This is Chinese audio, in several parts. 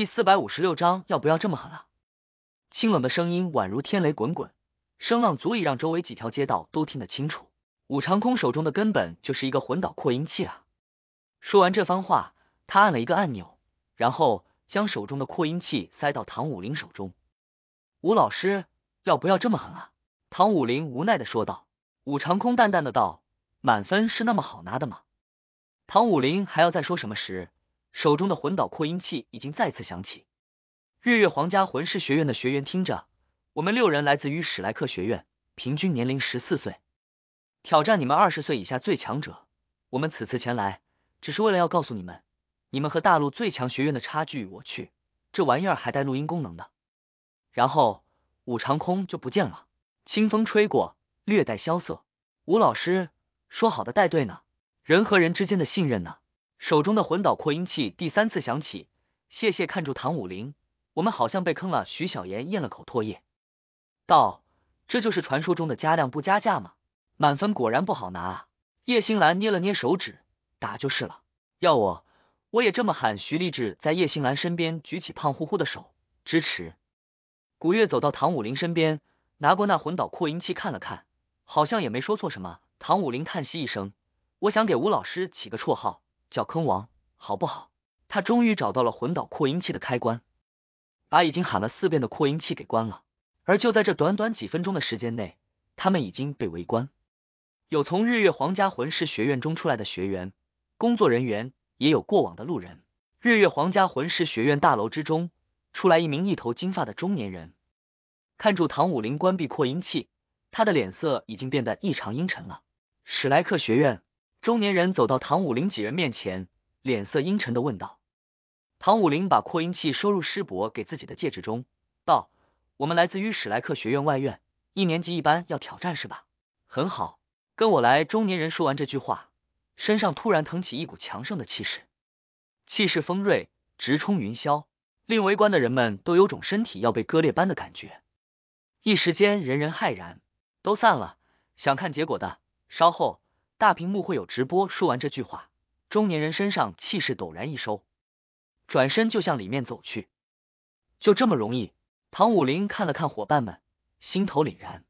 第四百五十六章，要不要这么狠啊？清冷的声音宛如天雷滚滚，声浪足以让周围几条街道都听得清楚。武长空手中的根本就是一个魂导扩音器啊！说完这番话，他按了一个按钮，然后将手中的扩音器塞到唐武林手中。吴老师，要不要这么狠啊？唐武林无奈的说道。武长空淡淡的道：“满分是那么好拿的吗？”唐武林还要再说什么时，手中的魂导扩音器已经再次响起。日月皇家魂师学院的学员听着，我们六人来自于史莱克学院，平均年龄十四岁，挑战你们二十岁以下最强者。我们此次前来，只是为了要告诉你们，你们和大陆最强学院的差距。我去，这玩意儿还带录音功能的。然后，五长空就不见了。清风吹过，略带萧瑟。吴老师说好的带队呢？人和人之间的信任呢？手中的魂导扩音器第三次响起，谢谢看住唐武林，我们好像被坑了。徐小言咽了口唾液，道：“这就是传说中的加量不加价吗？满分果然不好拿啊！”叶星兰捏了捏手指，打就是了。要我，我也这么喊。徐立志在叶星兰身边举起胖乎乎的手，支持。古月走到唐武林身边，拿过那魂导扩音器看了看，好像也没说错什么。唐武林叹息一声，我想给吴老师起个绰号。叫坑王，好不好？他终于找到了魂导扩音器的开关，把已经喊了四遍的扩音器给关了。而就在这短短几分钟的时间内，他们已经被围观，有从日月皇家魂师学院中出来的学员、工作人员，也有过往的路人。日月皇家魂师学院大楼之中，出来一名一头金发的中年人，看住唐武林关闭扩音器，他的脸色已经变得异常阴沉了。史莱克学院。中年人走到唐武林几人面前，脸色阴沉的问道：“唐武林，把扩音器收入师伯给自己的戒指中，道：我们来自于史莱克学院外院一年级一班，要挑战是吧？很好，跟我来。”中年人说完这句话，身上突然腾起一股强盛的气势，气势锋锐，直冲云霄，令围观的人们都有种身体要被割裂般的感觉。一时间，人人骇然，都散了。想看结果的，稍后。大屏幕会有直播。说完这句话，中年人身上气势陡然一收，转身就向里面走去。就这么容易？唐武林看了看伙伴们，心头凛然。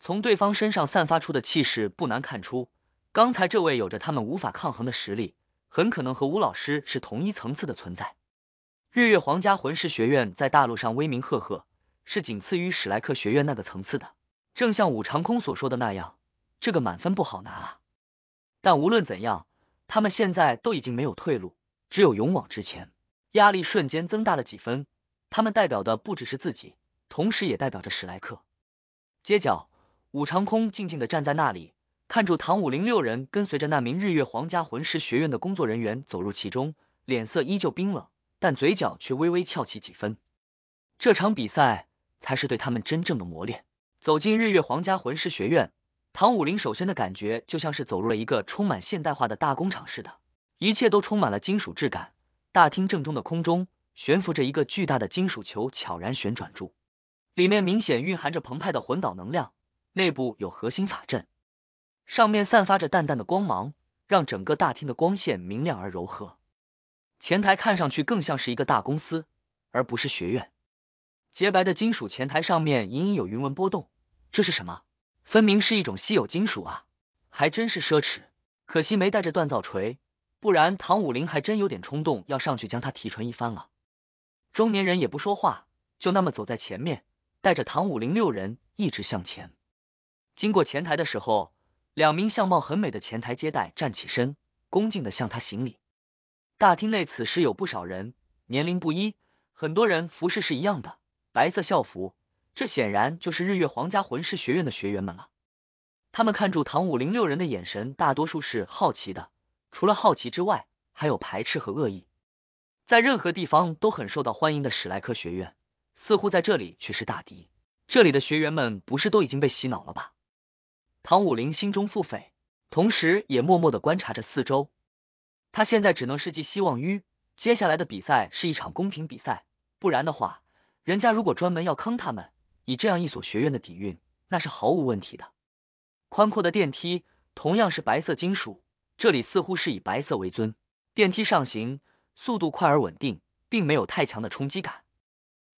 从对方身上散发出的气势，不难看出，刚才这位有着他们无法抗衡的实力，很可能和吴老师是同一层次的存在。日月皇家魂师学院在大陆上威名赫赫，是仅次于史莱克学院那个层次的。正像武长空所说的那样，这个满分不好拿啊。但无论怎样，他们现在都已经没有退路，只有勇往直前。压力瞬间增大了几分。他们代表的不只是自己，同时也代表着史莱克。街角，武长空静静的站在那里，看着唐舞麟六人跟随着那名日月皇家魂师学院的工作人员走入其中，脸色依旧冰冷，但嘴角却微微翘起几分。这场比赛才是对他们真正的磨练。走进日月皇家魂师学院。唐武林首先的感觉就像是走入了一个充满现代化的大工厂似的，一切都充满了金属质感。大厅正中的空中悬浮着一个巨大的金属球，悄然旋转住，里面明显蕴含着澎湃的魂导能量，内部有核心法阵，上面散发着淡淡的光芒，让整个大厅的光线明亮而柔和。前台看上去更像是一个大公司，而不是学院。洁白的金属前台上面隐隐有云纹波动，这是什么？分明是一种稀有金属啊，还真是奢侈。可惜没带着锻造锤，不然唐武林还真有点冲动要上去将他提纯一番了。中年人也不说话，就那么走在前面，带着唐武林六人一直向前。经过前台的时候，两名相貌很美的前台接待站起身，恭敬的向他行礼。大厅内此时有不少人，年龄不一，很多人服饰是一样的，白色校服。这显然就是日月皇家魂师学院的学员们了。他们看住唐武林六人的眼神，大多数是好奇的，除了好奇之外，还有排斥和恶意。在任何地方都很受到欢迎的史莱克学院，似乎在这里却是大敌。这里的学员们不是都已经被洗脑了吧？唐武林心中腹诽，同时也默默的观察着四周。他现在只能是寄希望于接下来的比赛是一场公平比赛，不然的话，人家如果专门要坑他们。以这样一所学院的底蕴，那是毫无问题的。宽阔的电梯同样是白色金属，这里似乎是以白色为尊。电梯上行，速度快而稳定，并没有太强的冲击感。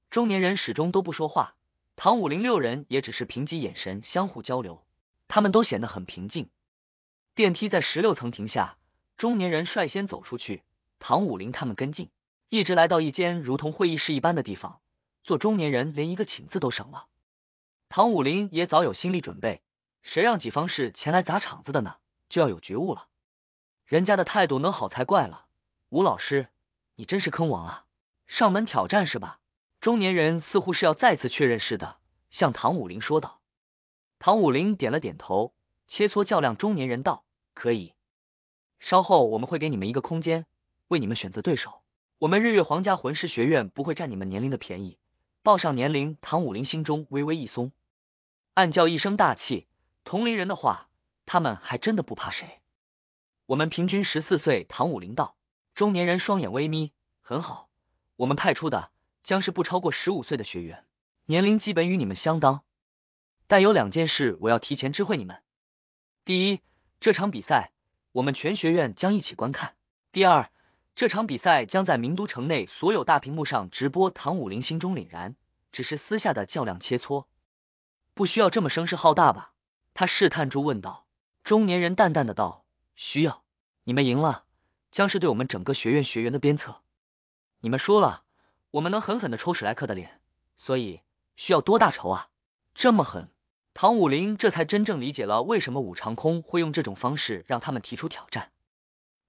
中年人始终都不说话，唐舞麟六人也只是凭级眼神相互交流，他们都显得很平静。电梯在十六层停下，中年人率先走出去，唐舞麟他们跟进，一直来到一间如同会议室一般的地方。做中年人连一个请字都省了，唐武林也早有心理准备，谁让几方是前来砸场子的呢？就要有觉悟了，人家的态度能好才怪了。吴老师，你真是坑王啊！上门挑战是吧？中年人似乎是要再次确认似的，向唐武林说道。唐武林点了点头，切磋较量。中年人道：“可以，稍后我们会给你们一个空间，为你们选择对手。我们日月皇家魂师学院不会占你们年龄的便宜。”报上年龄，唐武林心中微微一松，暗叫一声大气。同龄人的话，他们还真的不怕谁。我们平均十四岁，唐武林道。中年人双眼微眯，很好，我们派出的将是不超过十五岁的学员，年龄基本与你们相当。但有两件事我要提前知会你们：第一，这场比赛我们全学院将一起观看；第二。这场比赛将在名都城内所有大屏幕上直播。唐武林心中凛然，只是私下的较量切磋，不需要这么声势浩大吧？他试探着问道。中年人淡淡的道：“需要，你们赢了，将是对我们整个学院学员的鞭策；你们输了，我们能狠狠的抽史莱克的脸。所以，需要多大仇啊？这么狠！”唐武林这才真正理解了为什么武长空会用这种方式让他们提出挑战。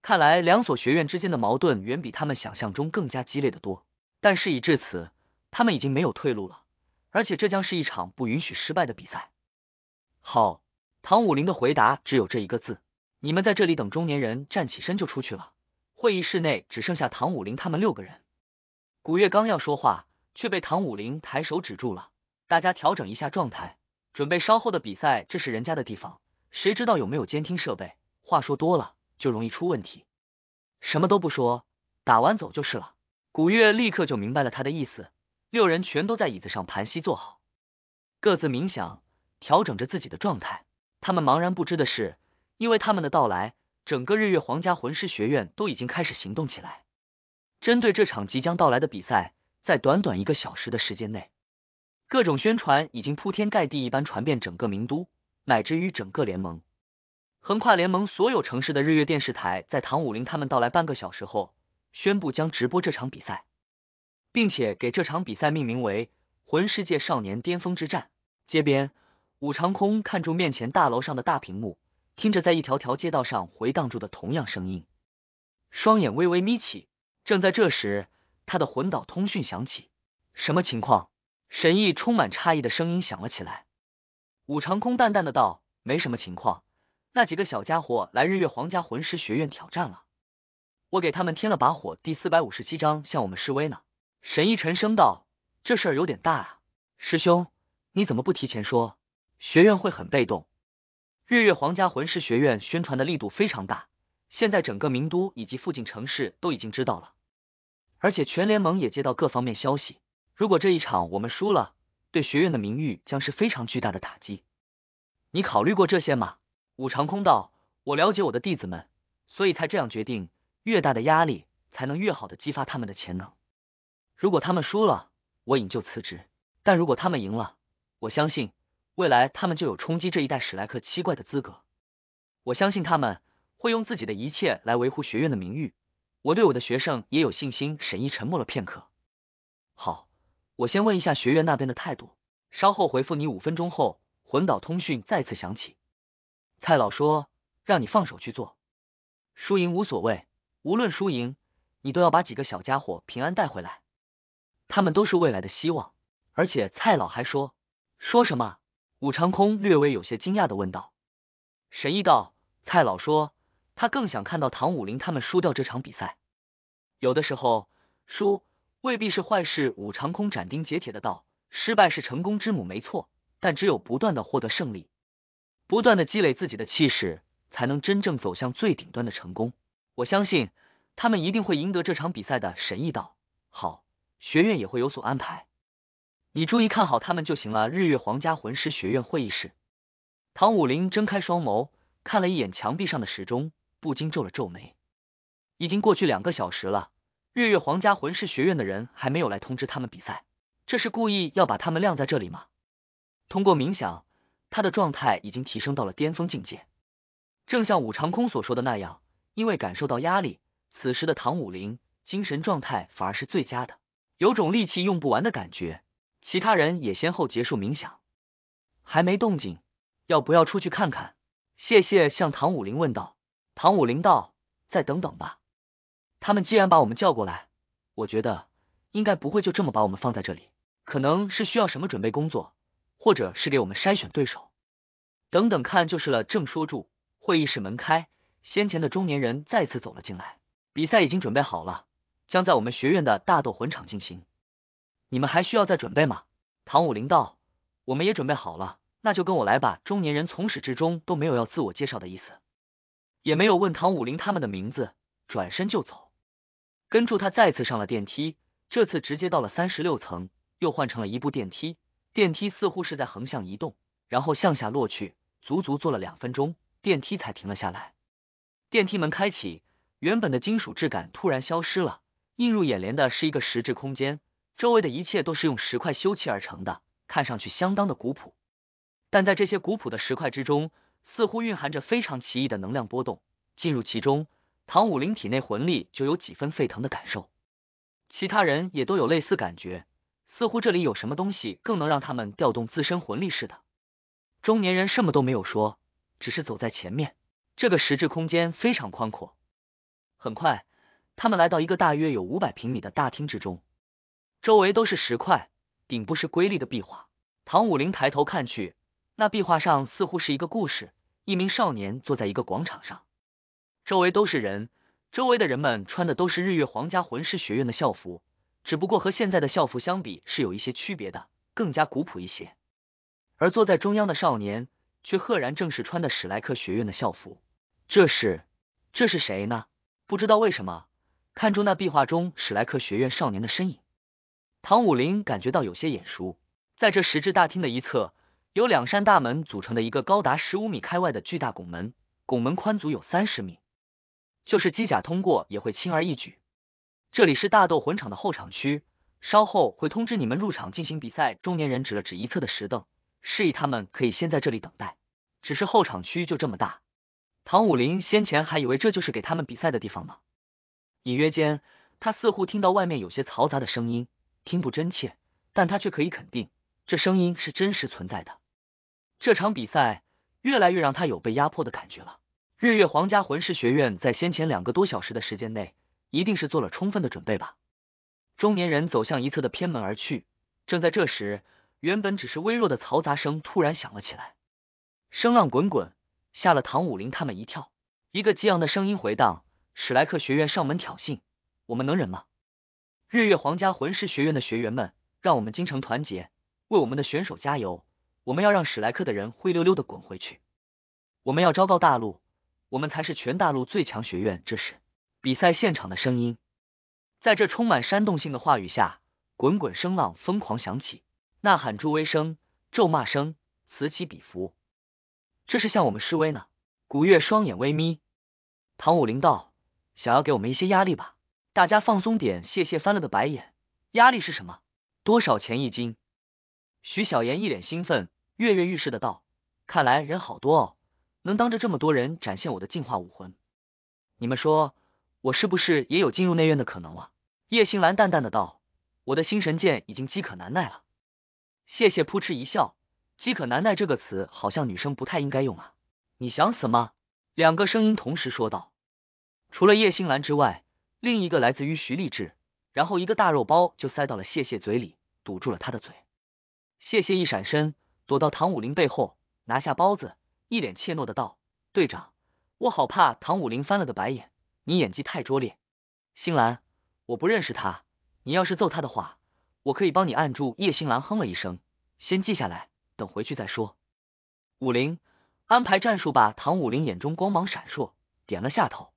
看来两所学院之间的矛盾远比他们想象中更加激烈的多，但事已至此，他们已经没有退路了，而且这将是一场不允许失败的比赛。好，唐武林的回答只有这一个字：你们在这里等。中年人站起身就出去了。会议室内只剩下唐武林他们六个人。古月刚要说话，却被唐武林抬手止住了。大家调整一下状态，准备稍后的比赛。这是人家的地方，谁知道有没有监听设备？话说多了。就容易出问题，什么都不说，打完走就是了。古月立刻就明白了他的意思，六人全都在椅子上盘膝坐好，各自冥想，调整着自己的状态。他们茫然不知的是，因为他们的到来，整个日月皇家魂师学院都已经开始行动起来，针对这场即将到来的比赛，在短短一个小时的时间内，各种宣传已经铺天盖地一般传遍整个名都，乃至于整个联盟。横跨联盟所有城市的日月电视台，在唐武林他们到来半个小时后，宣布将直播这场比赛，并且给这场比赛命名为“魂世界少年巅峰之战”。街边，武长空看住面前大楼上的大屏幕，听着在一条条街道上回荡住的同样声音，双眼微微眯起。正在这时，他的魂导通讯响起，什么情况？神意充满诧异的声音响了起来。武长空淡淡的道：“没什么情况。”那几个小家伙来日月皇家魂师学院挑战了，我给他们添了把火。第四百五十七章向我们示威呢。沈毅沉声道：“这事儿有点大啊，师兄，你怎么不提前说？学院会很被动。日月皇家魂师学院宣传的力度非常大，现在整个名都以及附近城市都已经知道了，而且全联盟也接到各方面消息。如果这一场我们输了，对学院的名誉将是非常巨大的打击。你考虑过这些吗？”五长空道：“我了解我的弟子们，所以才这样决定。越大的压力，才能越好的激发他们的潜能。如果他们输了，我引咎辞职；但如果他们赢了，我相信未来他们就有冲击这一代史莱克七怪的资格。我相信他们会用自己的一切来维护学院的名誉。我对我的学生也有信心。”沈译沉默了片刻。好，我先问一下学院那边的态度，稍后回复你。五分钟后，魂导通讯再次响起。蔡老说：“让你放手去做，输赢无所谓，无论输赢，你都要把几个小家伙平安带回来，他们都是未来的希望。”而且蔡老还说：“说什么？”武长空略微有些惊讶的问道。神医道：“蔡老说，他更想看到唐武林他们输掉这场比赛。有的时候输未必是坏事。”武长空斩钉截铁的道：“失败是成功之母，没错，但只有不断的获得胜利。”不断的积累自己的气势，才能真正走向最顶端的成功。我相信他们一定会赢得这场比赛的神意道。好，学院也会有所安排，你注意看好他们就行了。日月皇家魂师学院会议室，唐武林睁开双眸，看了一眼墙壁上的时钟，不禁皱了皱眉。已经过去两个小时了，日月皇家魂师学院的人还没有来通知他们比赛，这是故意要把他们晾在这里吗？通过冥想。他的状态已经提升到了巅峰境界，正像武长空所说的那样，因为感受到压力，此时的唐武林精神状态反而是最佳的，有种力气用不完的感觉。其他人也先后结束冥想，还没动静，要不要出去看看？谢谢向唐武林问道。唐武林道：“再等等吧，他们既然把我们叫过来，我觉得应该不会就这么把我们放在这里，可能是需要什么准备工作。”或者是给我们筛选对手，等等看就是了。正说住，会议室门开，先前的中年人再次走了进来。比赛已经准备好了，将在我们学院的大斗魂场进行。你们还需要再准备吗？唐武林道，我们也准备好了，那就跟我来吧。中年人从始至终都没有要自我介绍的意思，也没有问唐武林他们的名字，转身就走。跟住他，再次上了电梯，这次直接到了三十六层，又换成了一部电梯。电梯似乎是在横向移动，然后向下落去，足足坐了两分钟，电梯才停了下来。电梯门开启，原本的金属质感突然消失了，映入眼帘的是一个实质空间，周围的一切都是用石块修砌而成的，看上去相当的古朴。但在这些古朴的石块之中，似乎蕴含着非常奇异的能量波动。进入其中，唐武林体内魂力就有几分沸腾的感受，其他人也都有类似感觉。似乎这里有什么东西更能让他们调动自身魂力似的。中年人什么都没有说，只是走在前面。这个实质空间非常宽阔，很快他们来到一个大约有五百平米的大厅之中，周围都是石块，顶部是瑰丽的壁画。唐武林抬头看去，那壁画上似乎是一个故事，一名少年坐在一个广场上，周围都是人，周围的人们穿的都是日月皇家魂师学院的校服。只不过和现在的校服相比是有一些区别的，更加古朴一些。而坐在中央的少年，却赫然正是穿的史莱克学院的校服。这是，这是谁呢？不知道为什么，看住那壁画中史莱克学院少年的身影，唐武林感觉到有些眼熟。在这石质大厅的一侧，有两扇大门组成的一个高达十五米开外的巨大拱门，拱门宽足有三十米，就是机甲通过也会轻而易举。这里是大斗魂场的后场区，稍后会通知你们入场进行比赛。中年人指了指一侧的石凳，示意他们可以先在这里等待。只是后场区就这么大。唐武林先前还以为这就是给他们比赛的地方呢。隐约间，他似乎听到外面有些嘈杂的声音，听不真切，但他却可以肯定，这声音是真实存在的。这场比赛越来越让他有被压迫的感觉了。日月皇家魂师学院在先前两个多小时的时间内。一定是做了充分的准备吧。中年人走向一侧的偏门而去。正在这时，原本只是微弱的嘈杂声突然响了起来，声浪滚滚，吓了唐武林他们一跳。一个激昂的声音回荡：“史莱克学院上门挑衅，我们能忍吗？”日月皇家魂师学院的学员们，让我们精诚团结，为我们的选手加油！我们要让史莱克的人灰溜溜的滚回去！我们要昭告大陆，我们才是全大陆最强学院！这是。比赛现场的声音，在这充满煽动性的话语下，滚滚声浪疯狂响起，呐喊助威声、咒骂声此起彼伏。这是向我们示威呢？古月双眼微眯，唐武林道：“想要给我们一些压力吧？”大家放松点，谢谢，翻了个白眼。压力是什么？多少钱一斤？徐小妍一脸兴奋，跃跃欲试的道：“看来人好多哦，能当着这么多人展现我的进化武魂。”你们说？我是不是也有进入内院的可能了？叶星兰淡淡的道。我的心神剑已经饥渴难耐了。谢谢，扑哧一笑。饥渴难耐这个词好像女生不太应该用啊。你想死吗？两个声音同时说道。除了叶星兰之外，另一个来自于徐立志，然后一个大肉包就塞到了谢谢嘴里，堵住了他的嘴。谢谢一闪身躲到唐武林背后，拿下包子，一脸怯懦的道：“队长，我好怕。”唐武林翻了个白眼。你演技太拙劣，星兰，我不认识他。你要是揍他的话，我可以帮你按住。叶星兰哼了一声，先记下来，等回去再说。武林，安排战术吧。唐武林眼中光芒闪烁，点了下头。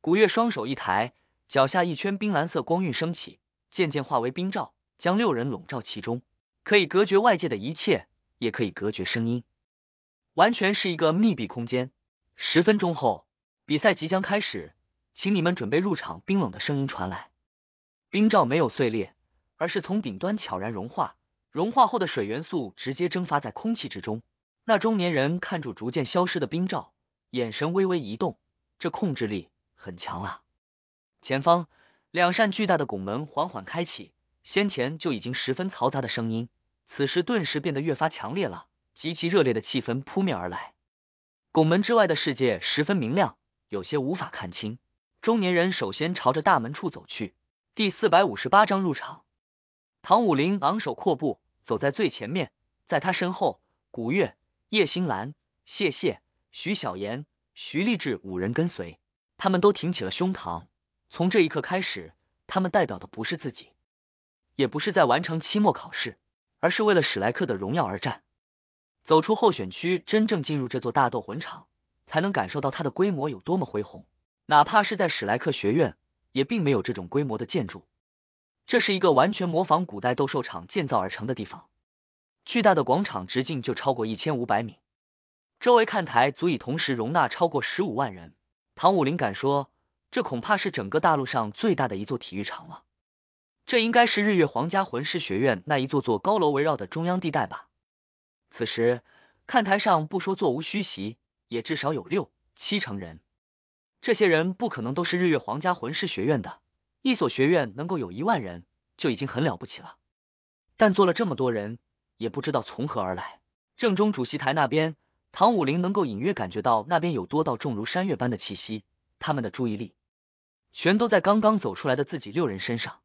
古月双手一抬，脚下一圈冰蓝色光晕升起，渐渐化为冰罩，将六人笼罩其中，可以隔绝外界的一切，也可以隔绝声音，完全是一个密闭空间。十分钟后，比赛即将开始。请你们准备入场。冰冷的声音传来，冰罩没有碎裂，而是从顶端悄然融化，融化后的水元素直接蒸发在空气之中。那中年人看住逐渐消失的冰罩，眼神微微一动，这控制力很强啊！前方两扇巨大的拱门缓缓开启，先前就已经十分嘈杂的声音，此时顿时变得越发强烈了，极其热烈的气氛扑面而来。拱门之外的世界十分明亮，有些无法看清。中年人首先朝着大门处走去。第四百五十八章入场。唐武林昂首阔步走在最前面，在他身后，古月、叶星兰、谢谢、徐小言、徐立志五人跟随。他们都挺起了胸膛。从这一刻开始，他们代表的不是自己，也不是在完成期末考试，而是为了史莱克的荣耀而战。走出候选区，真正进入这座大斗魂场，才能感受到它的规模有多么恢宏。哪怕是在史莱克学院，也并没有这种规模的建筑。这是一个完全模仿古代斗兽场建造而成的地方。巨大的广场直径就超过一千五百米，周围看台足以同时容纳超过十五万人。唐武林敢说，这恐怕是整个大陆上最大的一座体育场了。这应该是日月皇家魂师学院那一座座高楼围绕的中央地带吧？此时看台上不说座无虚席，也至少有六七成人。这些人不可能都是日月皇家魂师学院的，一所学院能够有一万人就已经很了不起了，但坐了这么多人也不知道从何而来。正中主席台那边，唐武林能够隐约感觉到那边有多道重如山岳般的气息，他们的注意力全都在刚刚走出来的自己六人身上。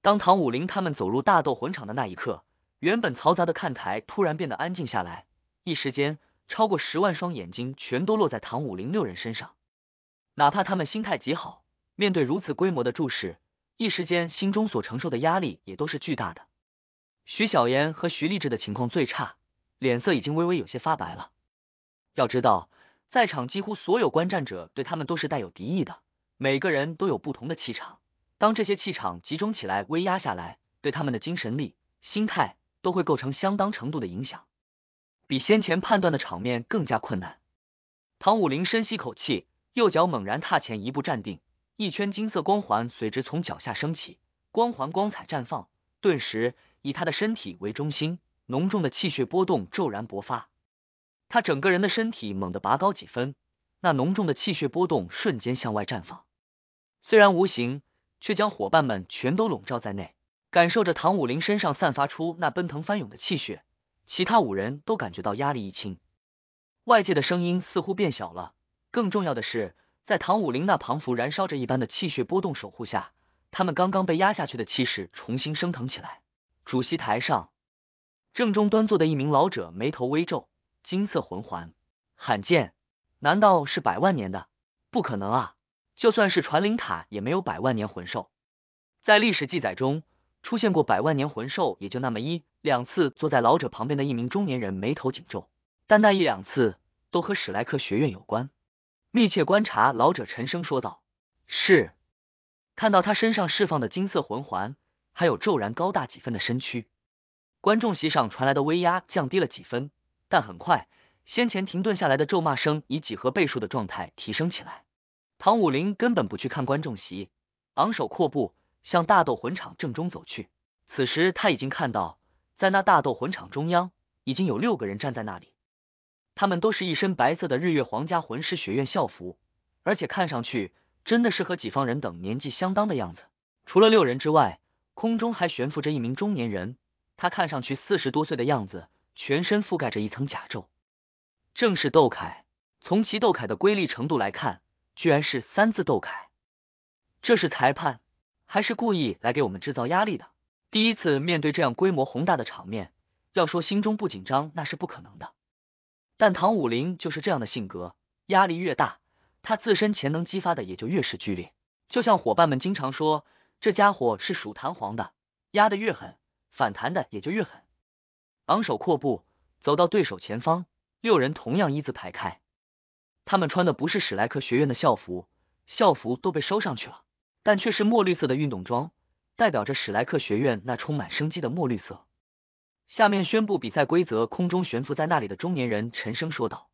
当唐武林他们走入大斗魂场的那一刻，原本嘈杂的看台突然变得安静下来，一时间超过十万双眼睛全都落在唐武林六人身上。哪怕他们心态极好，面对如此规模的注视，一时间心中所承受的压力也都是巨大的。徐小妍和徐立志的情况最差，脸色已经微微有些发白了。要知道，在场几乎所有观战者对他们都是带有敌意的，每个人都有不同的气场，当这些气场集中起来威压下来，对他们的精神力、心态都会构成相当程度的影响，比先前判断的场面更加困难。唐武林深吸口气。右脚猛然踏前一步站定，一圈金色光环随之从脚下升起，光环光彩绽放，顿时以他的身体为中心，浓重的气血波动骤然勃发。他整个人的身体猛地拔高几分，那浓重的气血波动瞬间向外绽放，虽然无形，却将伙伴们全都笼罩在内。感受着唐武林身上散发出那奔腾翻涌的气血，其他五人都感觉到压力一轻，外界的声音似乎变小了。更重要的是，在唐武林那仿佛燃烧着一般的气血波动守护下，他们刚刚被压下去的气势重新升腾起来。主席台上正中端坐的一名老者眉头微皱，金色魂环，罕见，难道是百万年的？不可能啊！就算是传灵塔，也没有百万年魂兽。在历史记载中出现过百万年魂兽，也就那么一两次。坐在老者旁边的一名中年人眉头紧皱，但那一两次都和史莱克学院有关。密切观察，老者沉声说道：“是。”看到他身上释放的金色魂环，还有骤然高大几分的身躯，观众席上传来的威压降低了几分。但很快，先前停顿下来的咒骂声以几何倍数的状态提升起来。唐武林根本不去看观众席，昂首阔步向大斗魂场正中走去。此时他已经看到，在那大斗魂场中央，已经有六个人站在那里。他们都是一身白色的日月皇家魂师学院校服，而且看上去真的是和己方人等年纪相当的样子。除了六人之外，空中还悬浮着一名中年人，他看上去四十多岁的样子，全身覆盖着一层甲胄，正是窦凯。从其窦凯的瑰丽程度来看，居然是三字窦凯。这是裁判还是故意来给我们制造压力的？第一次面对这样规模宏大的场面，要说心中不紧张那是不可能的。但唐武林就是这样的性格，压力越大，他自身潜能激发的也就越是剧烈。就像伙伴们经常说，这家伙是属弹簧的，压的越狠，反弹的也就越狠。昂首阔步走到对手前方，六人同样一字排开。他们穿的不是史莱克学院的校服，校服都被收上去了，但却是墨绿色的运动装，代表着史莱克学院那充满生机的墨绿色。下面宣布比赛规则。空中悬浮在那里的中年人沉声说道：“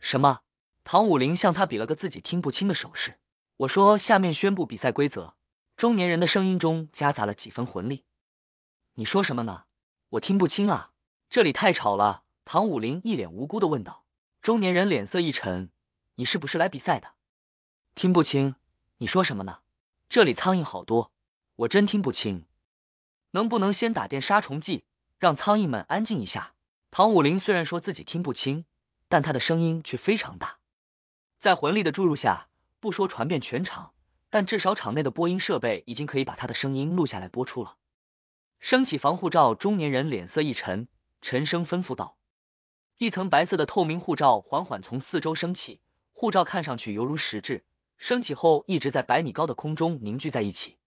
什么？”唐武林向他比了个自己听不清的手势。我说：“下面宣布比赛规则。”中年人的声音中夹杂了几分魂力。“你说什么呢？我听不清啊，这里太吵了。”唐武林一脸无辜的问道。中年人脸色一沉：“你是不是来比赛的？听不清？你说什么呢？这里苍蝇好多，我真听不清。能不能先打点杀虫剂？”让苍蝇们安静一下。唐武林虽然说自己听不清，但他的声音却非常大。在魂力的注入下，不说传遍全场，但至少场内的播音设备已经可以把他的声音录下来播出了。升起防护罩，中年人脸色一沉，沉声吩咐道：“一层白色的透明护罩缓缓从四周升起，护罩看上去犹如实质，升起后一直在百米高的空中凝聚在一起。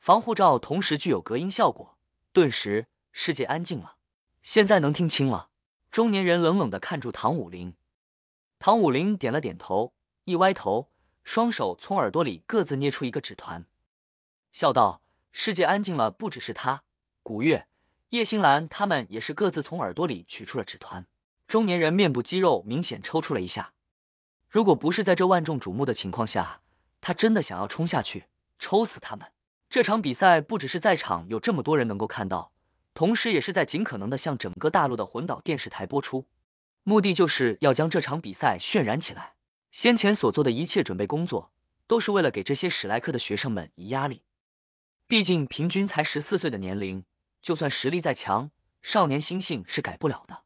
防护罩同时具有隔音效果，顿时。”世界安静了，现在能听清了。中年人冷冷的看住唐武林，唐武林点了点头，一歪头，双手从耳朵里各自捏出一个纸团，笑道：“世界安静了，不只是他，古月、叶星兰他们也是各自从耳朵里取出了纸团。”中年人面部肌肉明显抽搐了一下，如果不是在这万众瞩目的情况下，他真的想要冲下去抽死他们。这场比赛不只是在场有这么多人能够看到。同时，也是在尽可能的向整个大陆的魂导电视台播出，目的就是要将这场比赛渲染起来。先前所做的一切准备工作，都是为了给这些史莱克的学生们以压力。毕竟，平均才十四岁的年龄，就算实力再强，少年心性是改不了的。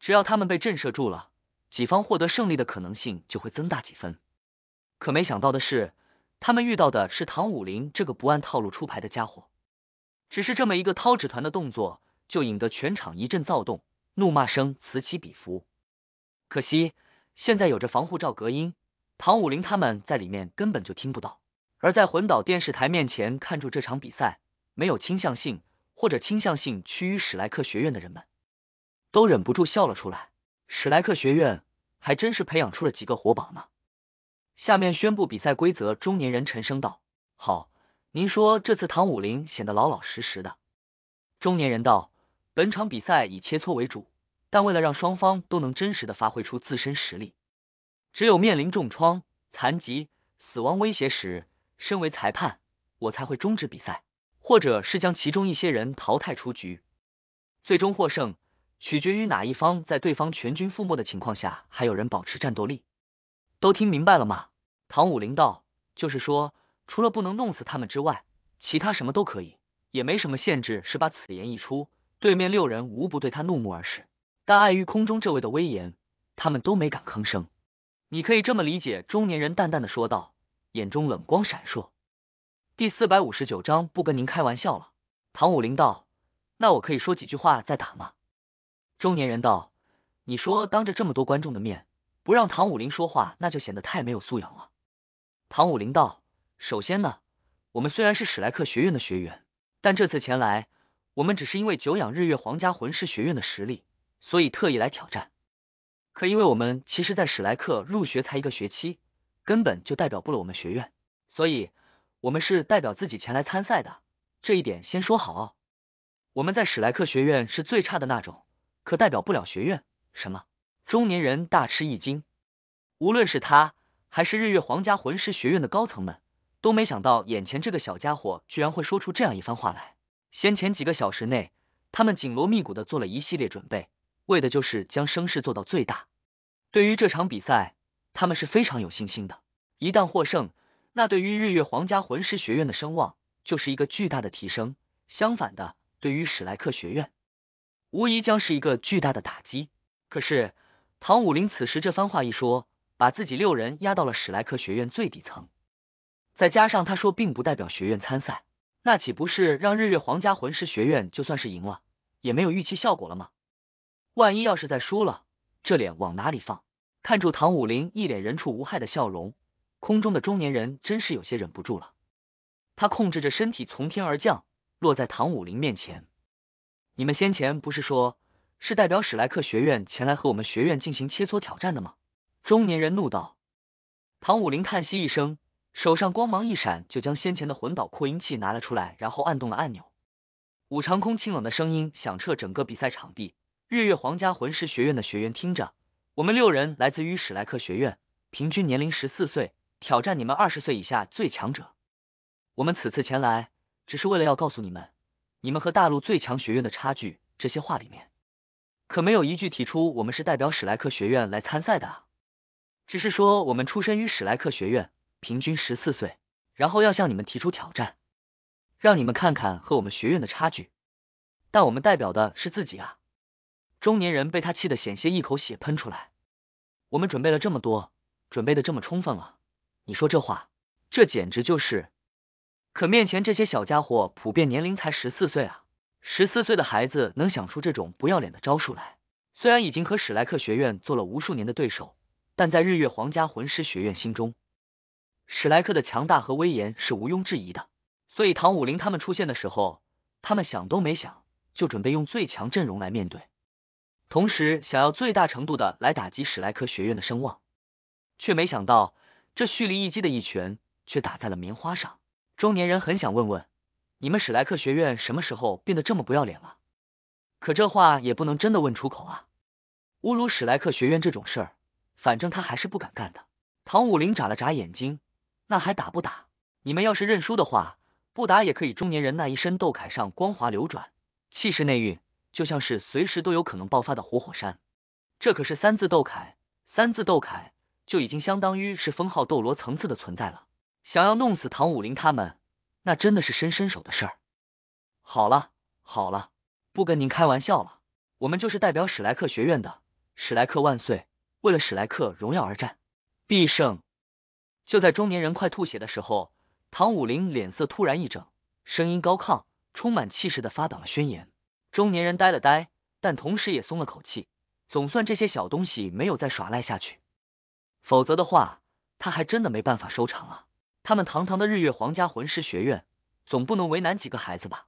只要他们被震慑住了，己方获得胜利的可能性就会增大几分。可没想到的是，他们遇到的是唐武林这个不按套路出牌的家伙。只是这么一个掏纸团的动作，就引得全场一阵躁动，怒骂声此起彼伏。可惜现在有着防护罩隔音，唐舞麟他们在里面根本就听不到。而在魂导电视台面前看住这场比赛，没有倾向性或者倾向性趋于史莱克学院的人们，都忍不住笑了出来。史莱克学院还真是培养出了几个活宝呢。下面宣布比赛规则，中年人沉声道：“好。”您说这次唐武林显得老老实实的。中年人道：“本场比赛以切磋为主，但为了让双方都能真实的发挥出自身实力，只有面临重创、残疾、死亡威胁时，身为裁判，我才会终止比赛，或者是将其中一些人淘汰出局。最终获胜取决于哪一方在对方全军覆没的情况下还有人保持战斗力。都听明白了吗？”唐武林道：“就是说。”除了不能弄死他们之外，其他什么都可以，也没什么限制。是吧？此言一出，对面六人无不对他怒目而视，但碍于空中这位的威严，他们都没敢吭声。你可以这么理解，中年人淡淡的说道，眼中冷光闪烁。第四百五十九章，不跟您开玩笑了。唐武林道：“那我可以说几句话再打吗？”中年人道：“你说当着这么多观众的面不让唐武林说话，那就显得太没有素养了。”唐武林道。首先呢，我们虽然是史莱克学院的学员，但这次前来，我们只是因为久仰日月皇家魂师学院的实力，所以特意来挑战。可因为我们其实，在史莱克入学才一个学期，根本就代表不了我们学院，所以，我们是代表自己前来参赛的，这一点先说好哦。我们在史莱克学院是最差的那种，可代表不了学院。什么？中年人大吃一惊，无论是他还是日月皇家魂师学院的高层们。都没想到，眼前这个小家伙居然会说出这样一番话来。先前几个小时内，他们紧锣密鼓的做了一系列准备，为的就是将声势做到最大。对于这场比赛，他们是非常有信心的。一旦获胜，那对于日月皇家魂师学院的声望就是一个巨大的提升。相反的，对于史莱克学院，无疑将是一个巨大的打击。可是，唐武林此时这番话一说，把自己六人压到了史莱克学院最底层。再加上他说，并不代表学院参赛，那岂不是让日月皇家魂师学院就算是赢了，也没有预期效果了吗？万一要是再输了，这脸往哪里放？看住唐武林一脸人畜无害的笑容，空中的中年人真是有些忍不住了。他控制着身体从天而降，落在唐武林面前。你们先前不是说，是代表史莱克学院前来和我们学院进行切磋挑战的吗？中年人怒道。唐武林叹息一声。手上光芒一闪，就将先前的魂导扩音器拿了出来，然后按动了按钮。五长空清冷的声音响彻整个比赛场地，日月皇家魂师学院的学员听着：“我们六人来自于史莱克学院，平均年龄十四岁，挑战你们二十岁以下最强者。我们此次前来，只是为了要告诉你们，你们和大陆最强学院的差距。”这些话里面，可没有一句提出我们是代表史莱克学院来参赛的只是说我们出身于史莱克学院。平均十四岁，然后要向你们提出挑战，让你们看看和我们学院的差距。但我们代表的是自己啊！中年人被他气得险些一口血喷出来。我们准备了这么多，准备的这么充分了，你说这话，这简直就是……可面前这些小家伙普遍年龄才十四岁啊！十四岁的孩子能想出这种不要脸的招数来？虽然已经和史莱克学院做了无数年的对手，但在日月皇家魂师学院心中。史莱克的强大和威严是毋庸置疑的，所以唐武林他们出现的时候，他们想都没想就准备用最强阵容来面对，同时想要最大程度的来打击史莱克学院的声望，却没想到这蓄力一击的一拳却打在了棉花上。中年人很想问问，你们史莱克学院什么时候变得这么不要脸了？可这话也不能真的问出口啊！侮辱史莱克学院这种事儿，反正他还是不敢干的。唐武林眨了眨眼睛。那还打不打？你们要是认输的话，不打也可以。中年人那一身斗铠上光滑流转，气势内蕴，就像是随时都有可能爆发的活火山。这可是三字斗铠，三字斗铠就已经相当于是封号斗罗层次的存在了。想要弄死唐舞麟他们，那真的是伸伸手的事儿。好了好了，不跟您开玩笑了。我们就是代表史莱克学院的，史莱克万岁！为了史莱克荣耀而战，必胜！就在中年人快吐血的时候，唐武林脸色突然一整，声音高亢、充满气势的发表了宣言。中年人呆了呆，但同时也松了口气，总算这些小东西没有再耍赖下去，否则的话，他还真的没办法收场了。他们堂堂的日月皇家魂师学院，总不能为难几个孩子吧？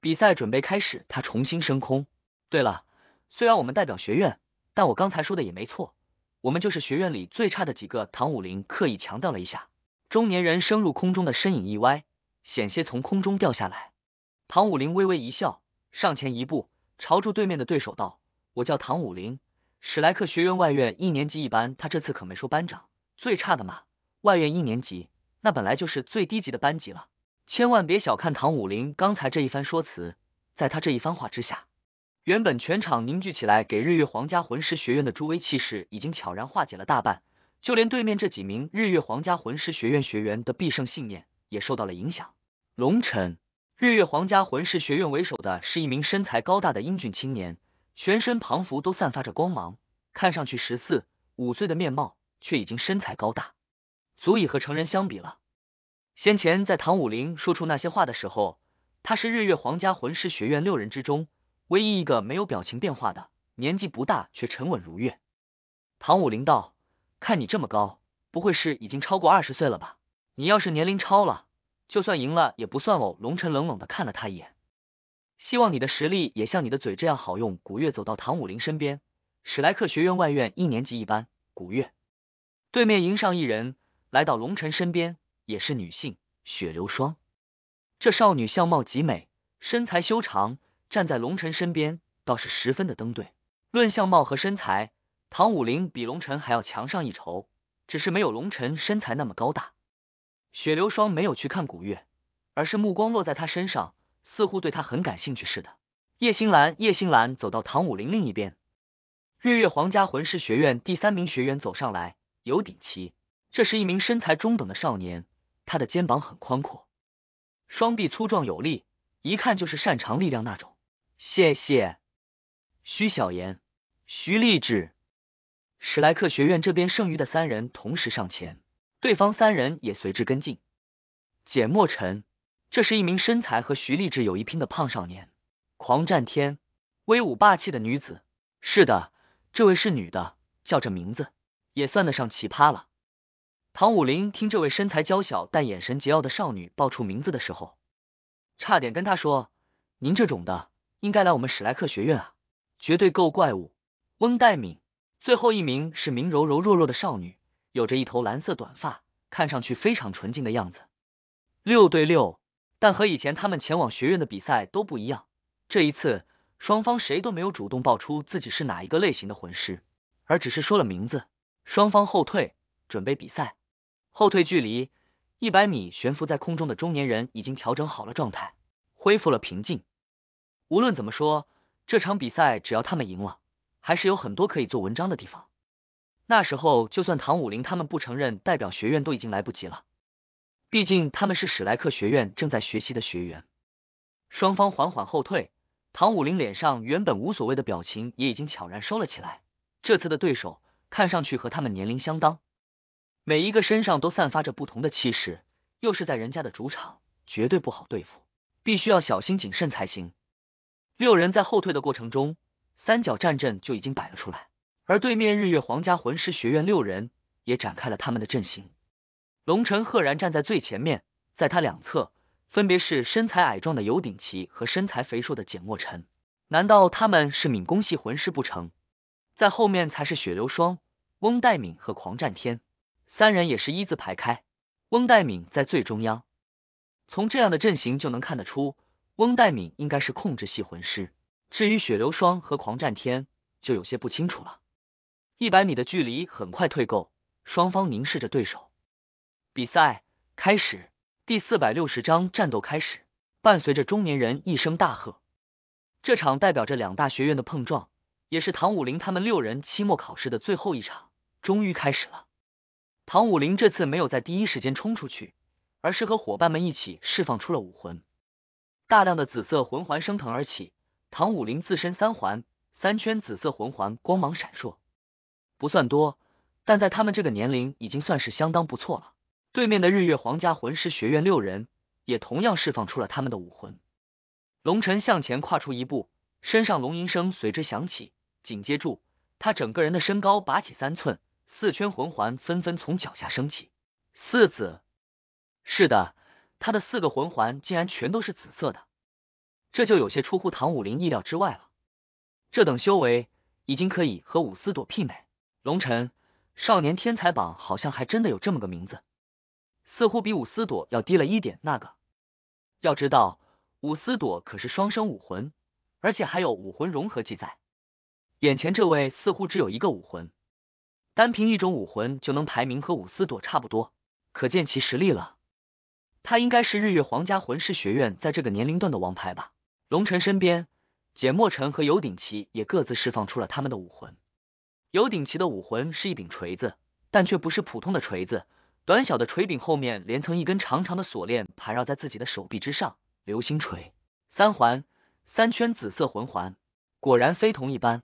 比赛准备开始，他重新升空。对了，虽然我们代表学院，但我刚才说的也没错。我们就是学院里最差的几个。唐武林刻意强调了一下，中年人升入空中的身影一歪，险些从空中掉下来。唐武林微微一笑，上前一步，朝住对面的对手道：“我叫唐武林，史莱克学院外院一年级一班。”他这次可没说班长，最差的嘛。外院一年级，那本来就是最低级的班级了。千万别小看唐武林刚才这一番说辞，在他这一番话之下。原本全场凝聚起来给日月皇家魂师学院的助威气势已经悄然化解了大半，就连对面这几名日月皇家魂师学院学员的必胜信念也受到了影响。龙尘，日月皇家魂师学院为首的是一名身材高大的英俊青年，全身庞服都散发着光芒，看上去十四五岁的面貌，却已经身材高大，足以和成人相比了。先前在唐武林说出那些话的时候，他是日月皇家魂师学院六人之中。唯一一个没有表情变化的，年纪不大却沉稳如月。唐武林道：“看你这么高，不会是已经超过二十岁了吧？你要是年龄超了，就算赢了也不算哦。”龙尘冷冷的看了他一眼，希望你的实力也像你的嘴这样好用。古月走到唐武林身边，史莱克学院外院一年级一班，古月对面迎上一人，来到龙辰身边，也是女性，雪流霜。这少女相貌极美，身材修长。站在龙晨身边倒是十分的登对，论相貌和身材，唐武林比龙晨还要强上一筹，只是没有龙晨身材那么高大。雪流霜没有去看古月，而是目光落在他身上，似乎对他很感兴趣似的。叶星兰，叶星兰走到唐武林另一边，日月皇家魂师学院第三名学员走上来，有顶奇，这是一名身材中等的少年，他的肩膀很宽阔，双臂粗壮有力，一看就是擅长力量那种。谢谢，徐小言、徐立志、史莱克学院这边剩余的三人同时上前，对方三人也随之跟进。简墨尘，这是一名身材和徐立志有一拼的胖少年；狂战天，威武霸气的女子。是的，这位是女的，叫这名字也算得上奇葩了。唐武林听这位身材娇小但眼神桀骜的少女报出名字的时候，差点跟她说：“您这种的。”应该来我们史莱克学院啊，绝对够怪物！翁代敏，最后一名是名柔柔弱弱的少女，有着一头蓝色短发，看上去非常纯净的样子。六对六，但和以前他们前往学院的比赛都不一样，这一次双方谁都没有主动报出自己是哪一个类型的魂师，而只是说了名字。双方后退，准备比赛。后退距离一百米，悬浮在空中的中年人已经调整好了状态，恢复了平静。无论怎么说，这场比赛只要他们赢了，还是有很多可以做文章的地方。那时候，就算唐武林他们不承认代表学院，都已经来不及了。毕竟他们是史莱克学院正在学习的学员。双方缓缓后退，唐武林脸上原本无所谓的表情也已经悄然收了起来。这次的对手看上去和他们年龄相当，每一个身上都散发着不同的气势，又是在人家的主场，绝对不好对付，必须要小心谨慎才行。六人在后退的过程中，三角战阵就已经摆了出来，而对面日月皇家魂师学院六人也展开了他们的阵型。龙尘赫然站在最前面，在他两侧分别是身材矮壮的尤鼎奇和身材肥硕的简莫尘。难道他们是敏攻系魂师不成？在后面才是雪流霜、翁代敏和狂战天三人也是一字排开，翁代敏在最中央。从这样的阵型就能看得出。翁代敏应该是控制系魂师，至于雪流霜和狂战天就有些不清楚了。一百米的距离很快退够，双方凝视着对手。比赛开始，第四百六十章战斗开始。伴随着中年人一声大喝，这场代表着两大学院的碰撞，也是唐武林他们六人期末考试的最后一场，终于开始了。唐武林这次没有在第一时间冲出去，而是和伙伴们一起释放出了武魂。大量的紫色魂环升腾而起，唐武麟自身三环，三圈紫色魂环光芒闪烁，不算多，但在他们这个年龄已经算是相当不错了。对面的日月皇家魂师学院六人也同样释放出了他们的武魂。龙晨向前跨出一步，身上龙吟声随之响起，紧接住他整个人的身高拔起三寸，四圈魂环纷纷从脚下升起。四子，是的。他的四个魂环竟然全都是紫色的，这就有些出乎唐武林意料之外了。这等修为，已经可以和武思朵媲美。龙尘，少年天才榜好像还真的有这么个名字，似乎比武思朵要低了一点。那个，要知道，武思朵可是双生武魂，而且还有武魂融合记载。眼前这位似乎只有一个武魂，单凭一种武魂就能排名和武思朵差不多，可见其实力了。他应该是日月皇家魂师学院在这个年龄段的王牌吧。龙尘身边，简墨尘和尤鼎奇也各自释放出了他们的武魂。尤鼎奇的武魂是一柄锤子，但却不是普通的锤子，短小的锤柄后面连成一根长长的锁链，盘绕在自己的手臂之上。流星锤，三环，三圈紫色魂环，果然非同一般。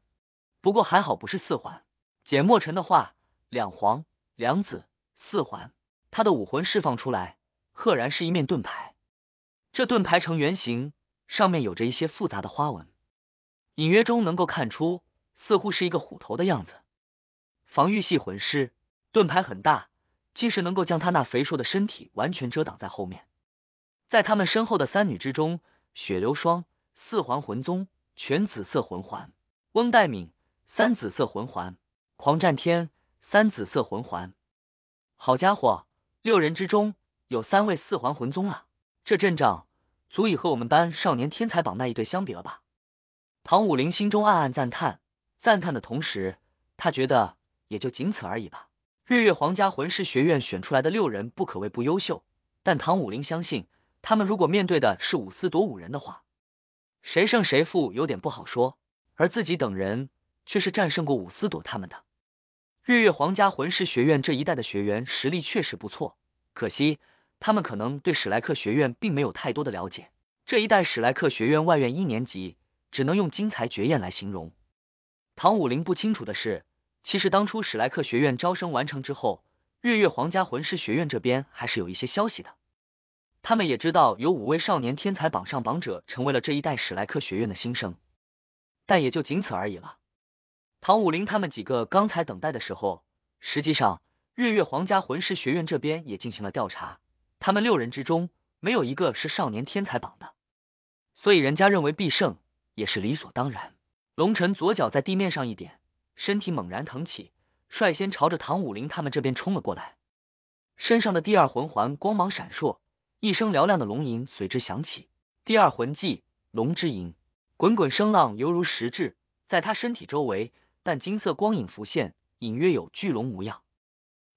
不过还好不是四环。简墨尘的话，两黄两紫四环，他的武魂释放出来。赫然是一面盾牌，这盾牌呈圆形，上面有着一些复杂的花纹，隐约中能够看出，似乎是一个虎头的样子。防御系魂师，盾牌很大，竟是能够将他那肥硕的身体完全遮挡在后面。在他们身后的三女之中，血流霜四环魂宗，全紫色魂环；翁代敏三紫色魂环，狂战天三紫色魂环。好家伙，六人之中。有三位四环魂宗啊，这阵仗足以和我们班少年天才榜那一对相比了吧？唐武林心中暗暗赞叹，赞叹的同时，他觉得也就仅此而已吧。日月皇家魂师学院选出来的六人不可谓不优秀，但唐武林相信，他们如果面对的是五司夺五人的话，谁胜谁负有点不好说。而自己等人却是战胜过五司夺他们的。日月皇家魂师学院这一代的学员实力确实不错，可惜。他们可能对史莱克学院并没有太多的了解，这一代史莱克学院外院一年级只能用精彩绝艳来形容。唐武林不清楚的是，其实当初史莱克学院招生完成之后，日月皇家魂师学院这边还是有一些消息的，他们也知道有五位少年天才榜上榜者成为了这一代史莱克学院的新生，但也就仅此而已了。唐武林他们几个刚才等待的时候，实际上日月皇家魂师学院这边也进行了调查。他们六人之中，没有一个是少年天才榜的，所以人家认为必胜也是理所当然。龙晨左脚在地面上一点，身体猛然腾起，率先朝着唐武林他们这边冲了过来。身上的第二魂环光芒闪烁，一声嘹亮的龙吟随之响起。第二魂技龙之吟，滚滚声浪犹如实质，在他身体周围但金色光影浮现，隐约有巨龙模样，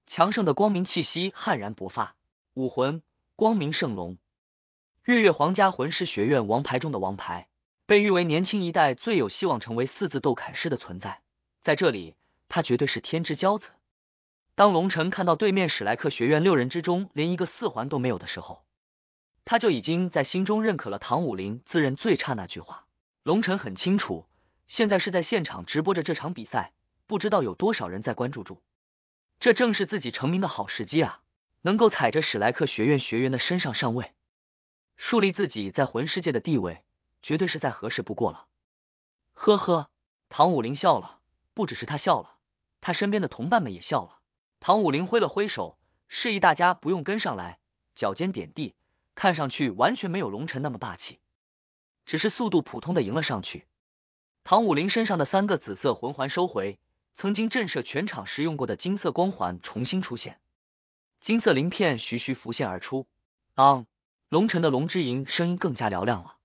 强盛的光明气息悍然勃发。武魂光明圣龙，日月皇家魂师学院王牌中的王牌，被誉为年轻一代最有希望成为四字斗铠师的存在。在这里，他绝对是天之骄子。当龙尘看到对面史莱克学院六人之中连一个四环都没有的时候，他就已经在心中认可了唐武林自认最差那句话。龙尘很清楚，现在是在现场直播着这场比赛，不知道有多少人在关注住，这正是自己成名的好时机啊！能够踩着史莱克学院学员的身上上位，树立自己在魂世界的地位，绝对是再合适不过了。呵呵，唐武林笑了，不只是他笑了，他身边的同伴们也笑了。唐武林挥了挥手，示意大家不用跟上来。脚尖点地，看上去完全没有龙尘那么霸气，只是速度普通的迎了上去。唐武林身上的三个紫色魂环收回，曾经震慑全场时用过的金色光环重新出现。金色鳞片徐徐浮现而出，昂！龙尘的龙之吟声音更加嘹亮了。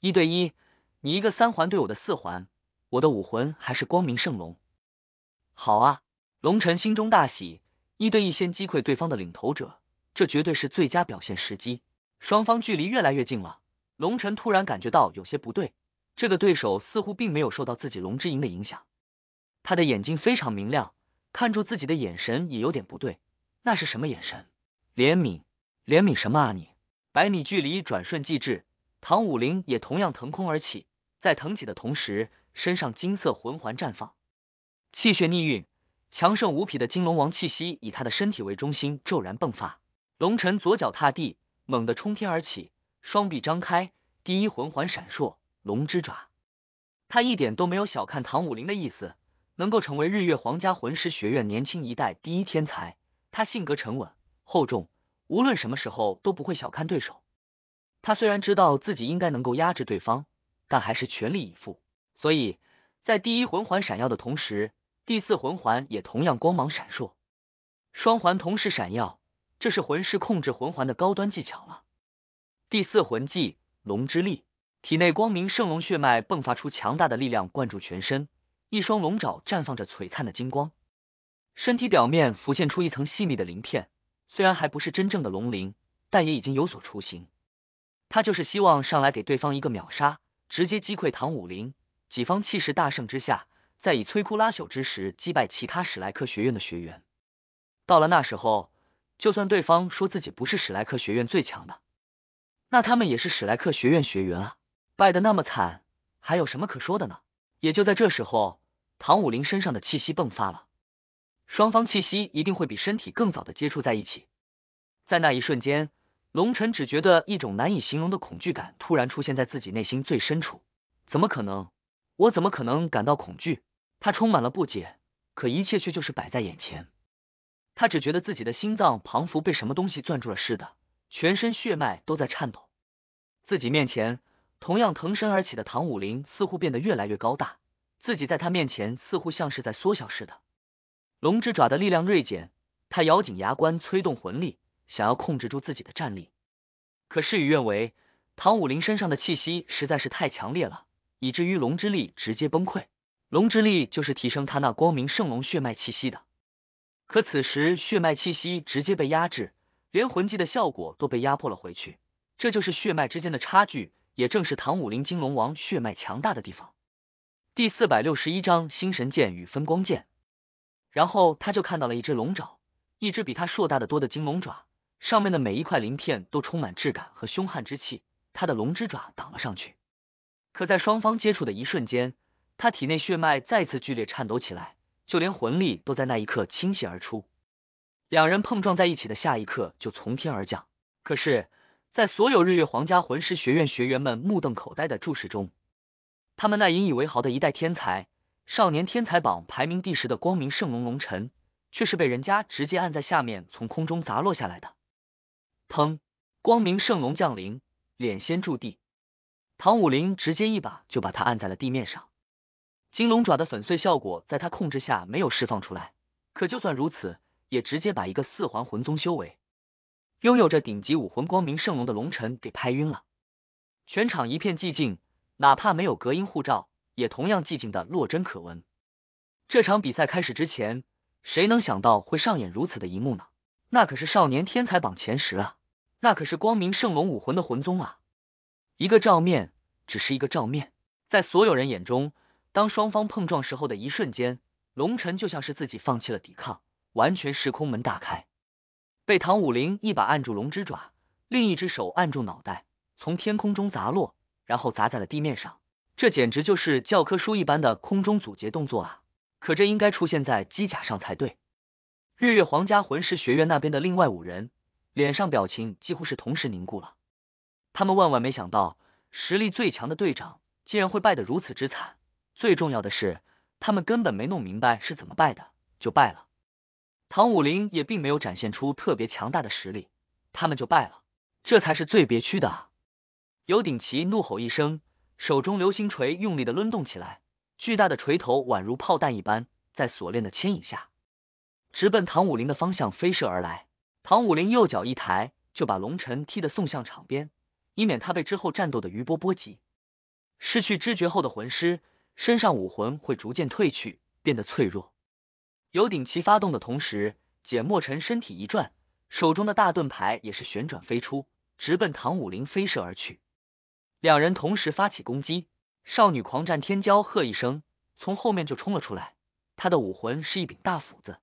一对一，你一个三环，对我的四环，我的武魂还是光明圣龙。好啊！龙尘心中大喜，一对一先击溃对方的领头者，这绝对是最佳表现时机。双方距离越来越近了，龙晨突然感觉到有些不对，这个对手似乎并没有受到自己龙之吟的影响，他的眼睛非常明亮，看住自己的眼神也有点不对。那是什么眼神？怜悯？怜悯什么啊你！百米距离转瞬即至，唐武林也同样腾空而起，在腾起的同时，身上金色魂环绽放，气血逆运，强盛无匹的金龙王气息以他的身体为中心骤然迸发。龙晨左脚踏地，猛地冲天而起，双臂张开，第一魂环闪烁，龙之爪。他一点都没有小看唐武林的意思，能够成为日月皇家魂师学院年轻一代第一天才。他性格沉稳厚重，无论什么时候都不会小看对手。他虽然知道自己应该能够压制对方，但还是全力以赴。所以，在第一魂环闪耀的同时，第四魂环也同样光芒闪烁，双环同时闪耀，这是魂师控制魂环的高端技巧了。第四魂技龙之力，体内光明圣龙血脉迸发出强大的力量，灌注全身，一双龙爪绽放着璀璨的金光。身体表面浮现出一层细密的鳞片，虽然还不是真正的龙鳞，但也已经有所雏形。他就是希望上来给对方一个秒杀，直接击溃唐武林，己方气势大胜之下，在以摧枯拉朽之势击败其他史莱克学院的学员。到了那时候，就算对方说自己不是史莱克学院最强的，那他们也是史莱克学院学员啊！败得那么惨，还有什么可说的呢？也就在这时候，唐武林身上的气息迸发了。双方气息一定会比身体更早的接触在一起，在那一瞬间，龙晨只觉得一种难以形容的恐惧感突然出现在自己内心最深处。怎么可能？我怎么可能感到恐惧？他充满了不解，可一切却就是摆在眼前。他只觉得自己的心脏彷佛被什么东西攥住了似的，全身血脉都在颤抖。自己面前同样腾身而起的唐武林似乎变得越来越高大，自己在他面前似乎像是在缩小似的。龙之爪的力量锐减，他咬紧牙关催动魂力，想要控制住自己的战力，可事与愿违。唐武林身上的气息实在是太强烈了，以至于龙之力直接崩溃。龙之力就是提升他那光明圣龙血脉气息的，可此时血脉气息直接被压制，连魂技的效果都被压迫了回去。这就是血脉之间的差距，也正是唐武林金龙王血脉强大的地方。第四百六十一章：星神剑与分光剑。然后他就看到了一只龙爪，一只比他硕大的多的金龙爪，上面的每一块鳞片都充满质感和凶悍之气。他的龙之爪挡了上去，可在双方接触的一瞬间，他体内血脉再次剧烈颤抖起来，就连魂力都在那一刻倾泻而出。两人碰撞在一起的下一刻就从天而降，可是，在所有日月皇家魂师学院学员们目瞪口呆的注视中，他们那引以为豪的一代天才。少年天才榜排名第十的光明圣龙龙尘，却是被人家直接按在下面，从空中砸落下来的。砰！光明圣龙降临，脸先触地。唐武林直接一把就把他按在了地面上。金龙爪的粉碎效果在他控制下没有释放出来，可就算如此，也直接把一个四环魂宗修为、拥有着顶级武魂光明圣龙的龙尘给拍晕了。全场一片寂静，哪怕没有隔音护罩。也同样寂静的落针可闻。这场比赛开始之前，谁能想到会上演如此的一幕呢？那可是少年天才榜前十啊，那可是光明圣龙武魂的魂宗啊！一个照面，只是一个照面，在所有人眼中，当双方碰撞时候的一瞬间，龙尘就像是自己放弃了抵抗，完全时空门大开，被唐武林一把按住龙之爪，另一只手按住脑袋，从天空中砸落，然后砸在了地面上。这简直就是教科书一般的空中阻截动作啊！可这应该出现在机甲上才对。日月皇家魂师学院那边的另外五人脸上表情几乎是同时凝固了。他们万万没想到实力最强的队长竟然会败得如此之惨。最重要的是，他们根本没弄明白是怎么败的，就败了。唐武林也并没有展现出特别强大的实力，他们就败了，这才是最憋屈的。尤顶奇怒吼一声。手中流星锤用力的抡动起来，巨大的锤头宛如炮弹一般，在锁链的牵引下，直奔唐武林的方向飞射而来。唐武林右脚一抬，就把龙晨踢得送向场边，以免他被之后战斗的余波波及。失去知觉后的魂师，身上武魂会逐渐褪去，变得脆弱。有顶旗发动的同时，简莫尘身体一转，手中的大盾牌也是旋转飞出，直奔唐武林飞射而去。两人同时发起攻击，少女狂战天骄喝一声，从后面就冲了出来。她的武魂是一柄大斧子，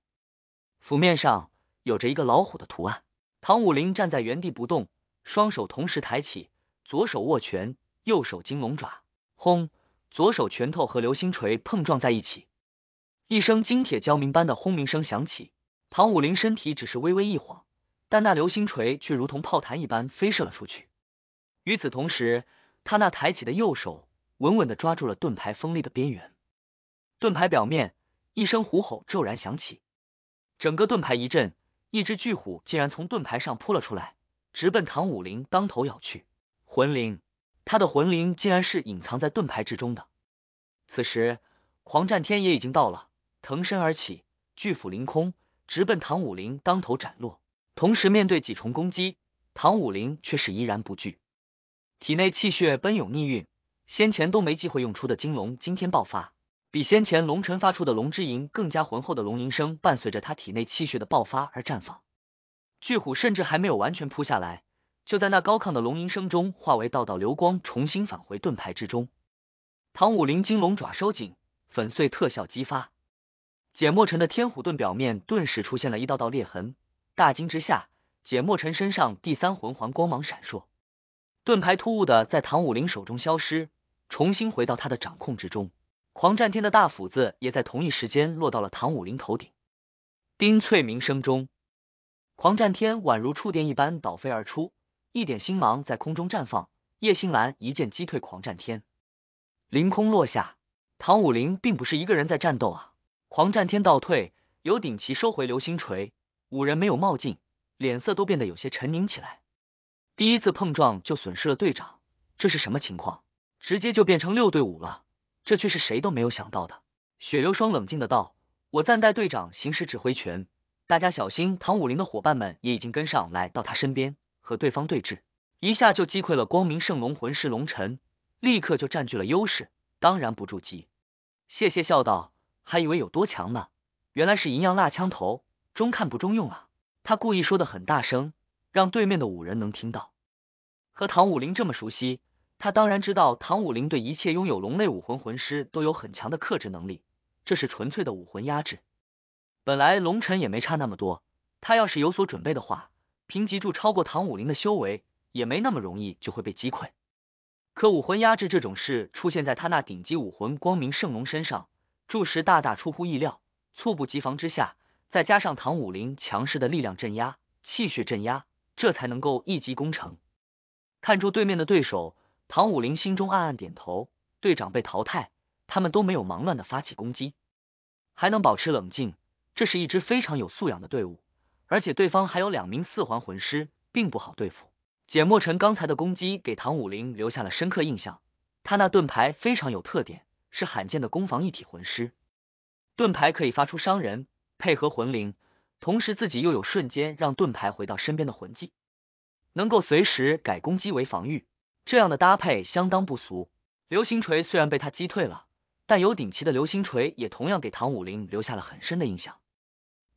斧面上有着一个老虎的图案。唐武林站在原地不动，双手同时抬起，左手握拳，右手金龙爪。轰！左手拳头和流星锤碰撞在一起，一声金铁交鸣般的轰鸣声响起。唐武林身体只是微微一晃，但那流星锤却如同炮弹一般飞射了出去。与此同时。他那抬起的右手稳稳的抓住了盾牌锋利的边缘，盾牌表面一声虎吼骤然响起，整个盾牌一震，一只巨虎竟然从盾牌上扑了出来，直奔唐武林当头咬去。魂灵，他的魂灵竟然是隐藏在盾牌之中的。此时，狂战天也已经到了，腾身而起，巨斧凌空，直奔唐武林当头斩落。同时面对几重攻击，唐武林却是依然不惧。体内气血奔涌逆运，先前都没机会用出的金龙今天爆发，比先前龙尘发出的龙之吟更加浑厚的龙吟声，伴随着他体内气血的爆发而绽放。巨虎甚至还没有完全扑下来，就在那高亢的龙吟声中化为道道流光，重新返回盾牌之中。唐武林金龙爪收紧，粉碎特效激发，简莫尘的天虎盾表面顿时出现了一道道裂痕。大惊之下，简莫尘身上第三魂环光芒闪烁。盾牌突兀的在唐武林手中消失，重新回到他的掌控之中。狂战天的大斧子也在同一时间落到了唐武林头顶，丁翠鸣声中，狂战天宛如触电一般倒飞而出，一点星芒在空中绽放。叶星兰一剑击退狂战天，凌空落下。唐武林并不是一个人在战斗啊！狂战天倒退，有顶旗收回流星锤，五人没有冒进，脸色都变得有些沉凝起来。第一次碰撞就损失了队长，这是什么情况？直接就变成六对五了，这却是谁都没有想到的。雪流霜冷静的道：“我暂代队长行使指挥权，大家小心。”唐武林的伙伴们也已经跟上，来到他身边和对方对峙，一下就击溃了光明圣龙魂师龙尘，立刻就占据了优势。当然不筑基，谢谢笑道：“还以为有多强呢，原来是银阳蜡枪头，中看不中用啊！”他故意说的很大声。让对面的五人能听到。和唐武林这么熟悉，他当然知道唐武林对一切拥有龙类武魂魂师都有很强的克制能力，这是纯粹的武魂压制。本来龙尘也没差那么多，他要是有所准备的话，凭极柱超过唐武林的修为，也没那么容易就会被击溃。可武魂压制这种事出现在他那顶级武魂光明圣龙身上，着实大大出乎意料，猝不及防之下，再加上唐武林强势的力量镇压、气血镇压。这才能够一击攻城。看住对面的对手，唐武林心中暗暗点头。队长被淘汰，他们都没有忙乱的发起攻击，还能保持冷静，这是一支非常有素养的队伍。而且对方还有两名四环魂师，并不好对付。简墨尘刚才的攻击给唐武林留下了深刻印象，他那盾牌非常有特点，是罕见的攻防一体魂师，盾牌可以发出伤人，配合魂灵。同时自己又有瞬间让盾牌回到身边的魂技，能够随时改攻击为防御，这样的搭配相当不俗。流星锤虽然被他击退了，但有顶级的流星锤也同样给唐武林留下了很深的印象。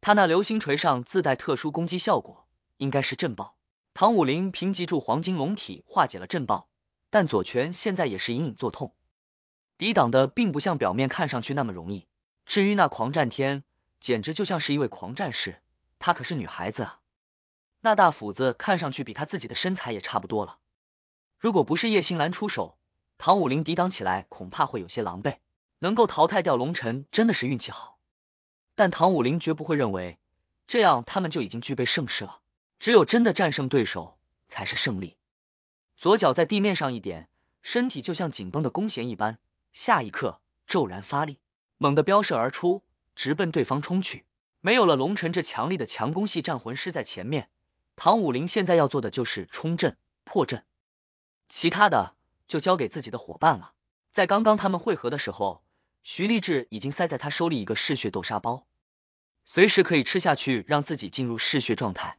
他那流星锤上自带特殊攻击效果，应该是震爆。唐武林凭藉住黄金龙体化解了震爆，但左拳现在也是隐隐作痛，抵挡的并不像表面看上去那么容易。至于那狂战天。简直就像是一位狂战士，她可是女孩子啊！那大斧子看上去比她自己的身材也差不多了。如果不是叶星兰出手，唐武林抵挡起来恐怕会有些狼狈。能够淘汰掉龙晨，真的是运气好。但唐武林绝不会认为这样他们就已经具备胜势了。只有真的战胜对手，才是胜利。左脚在地面上一点，身体就像紧绷的弓弦一般，下一刻骤然发力，猛地飙射而出。直奔对方冲去，没有了龙晨这强力的强攻系战魂师在前面，唐武林现在要做的就是冲阵破阵，其他的就交给自己的伙伴了。在刚刚他们会合的时候，徐立志已经塞在他手里一个嗜血豆沙包，随时可以吃下去让自己进入嗜血状态。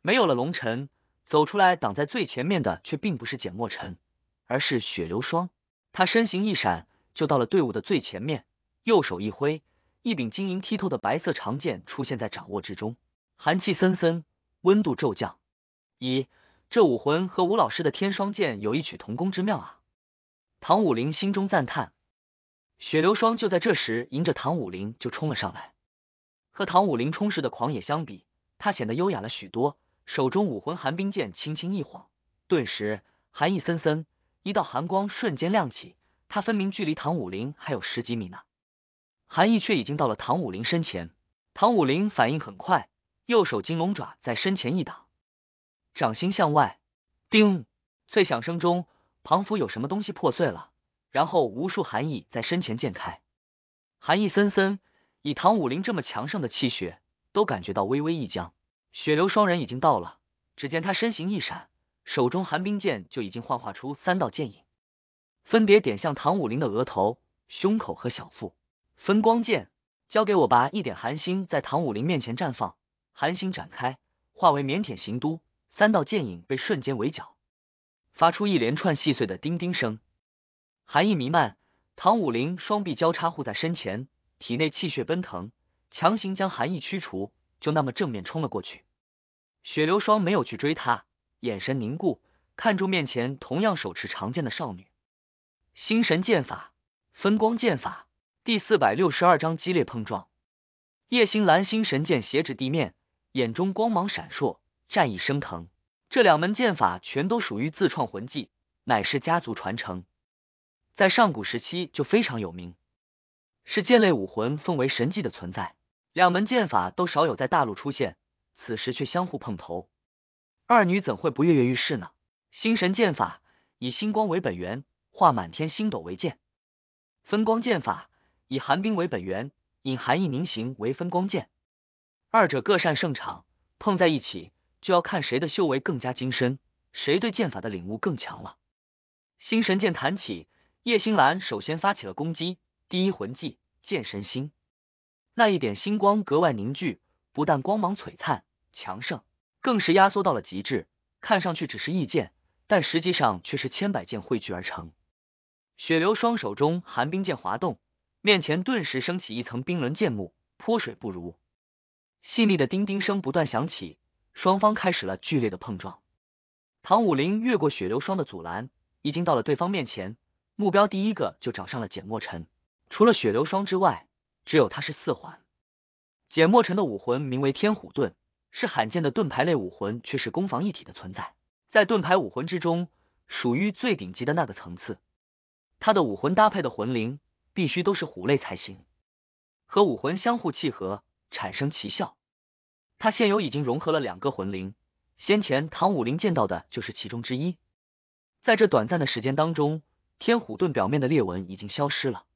没有了龙晨走出来挡在最前面的却并不是简墨尘，而是雪流霜。他身形一闪就到了队伍的最前面，右手一挥。一柄晶莹剔透的白色长剑出现在掌握之中，寒气森森，温度骤降。咦，这武魂和吴老师的天霜剑有异曲同工之妙啊！唐武林心中赞叹。雪流霜就在这时迎着唐武林就冲了上来，和唐武林冲实的狂野相比，他显得优雅了许多。手中武魂寒冰剑轻轻一晃，顿时寒意森森，一道寒光瞬间亮起。他分明距离唐武林还有十几米呢。寒意却已经到了唐武林身前，唐武林反应很快，右手金龙爪在身前一挡，掌心向外，叮，脆响声中，庞府有什么东西破碎了，然后无数寒意在身前溅开，寒意森森，以唐武林这么强盛的气血，都感觉到微微一僵。血流双人已经到了，只见他身形一闪，手中寒冰剑就已经幻化出三道剑影，分别点向唐武林的额头、胸口和小腹。分光剑交给我吧！一点寒星在唐武林面前绽放，寒星展开，化为腼腆行都，三道剑影被瞬间围剿，发出一连串细碎的叮叮声。寒意弥漫，唐武林双臂交叉护在身前，体内气血奔腾，强行将寒意驱除，就那么正面冲了过去。雪流霜没有去追他，眼神凝固，看住面前同样手持长剑的少女。星神剑法，分光剑法。第四百六十二章激烈碰撞。叶星蓝星神剑斜指地面，眼中光芒闪烁，战意升腾。这两门剑法全都属于自创魂技，乃是家族传承，在上古时期就非常有名，是剑类武魂奉为神技的存在。两门剑法都少有在大陆出现，此时却相互碰头，二女怎会不跃跃欲试呢？星神剑法以星光为本源，化满天星斗为剑，分光剑法。以寒冰为本源，引寒意凝形为分光剑，二者各擅胜场，碰在一起就要看谁的修为更加精深，谁对剑法的领悟更强了。星神剑弹起，叶星兰首先发起了攻击，第一魂技剑神星，那一点星光格外凝聚，不但光芒璀璨、强盛，更是压缩到了极致，看上去只是一剑，但实际上却是千百剑汇聚而成。血流双手中寒冰剑滑动。面前顿时升起一层冰轮剑幕，泼水不如，细腻的叮叮声不断响起，双方开始了剧烈的碰撞。唐武林越过雪流霜的阻拦，已经到了对方面前，目标第一个就找上了简墨尘。除了雪流霜之外，只有他是四环。简墨尘的武魂名为天虎盾，是罕见的盾牌类武魂，却是攻防一体的存在，在盾牌武魂之中，属于最顶级的那个层次。他的武魂搭配的魂灵。必须都是虎类才行，和武魂相互契合，产生奇效。他现有已经融合了两个魂灵，先前唐武林见到的就是其中之一。在这短暂的时间当中，天虎盾表面的裂纹已经消失了，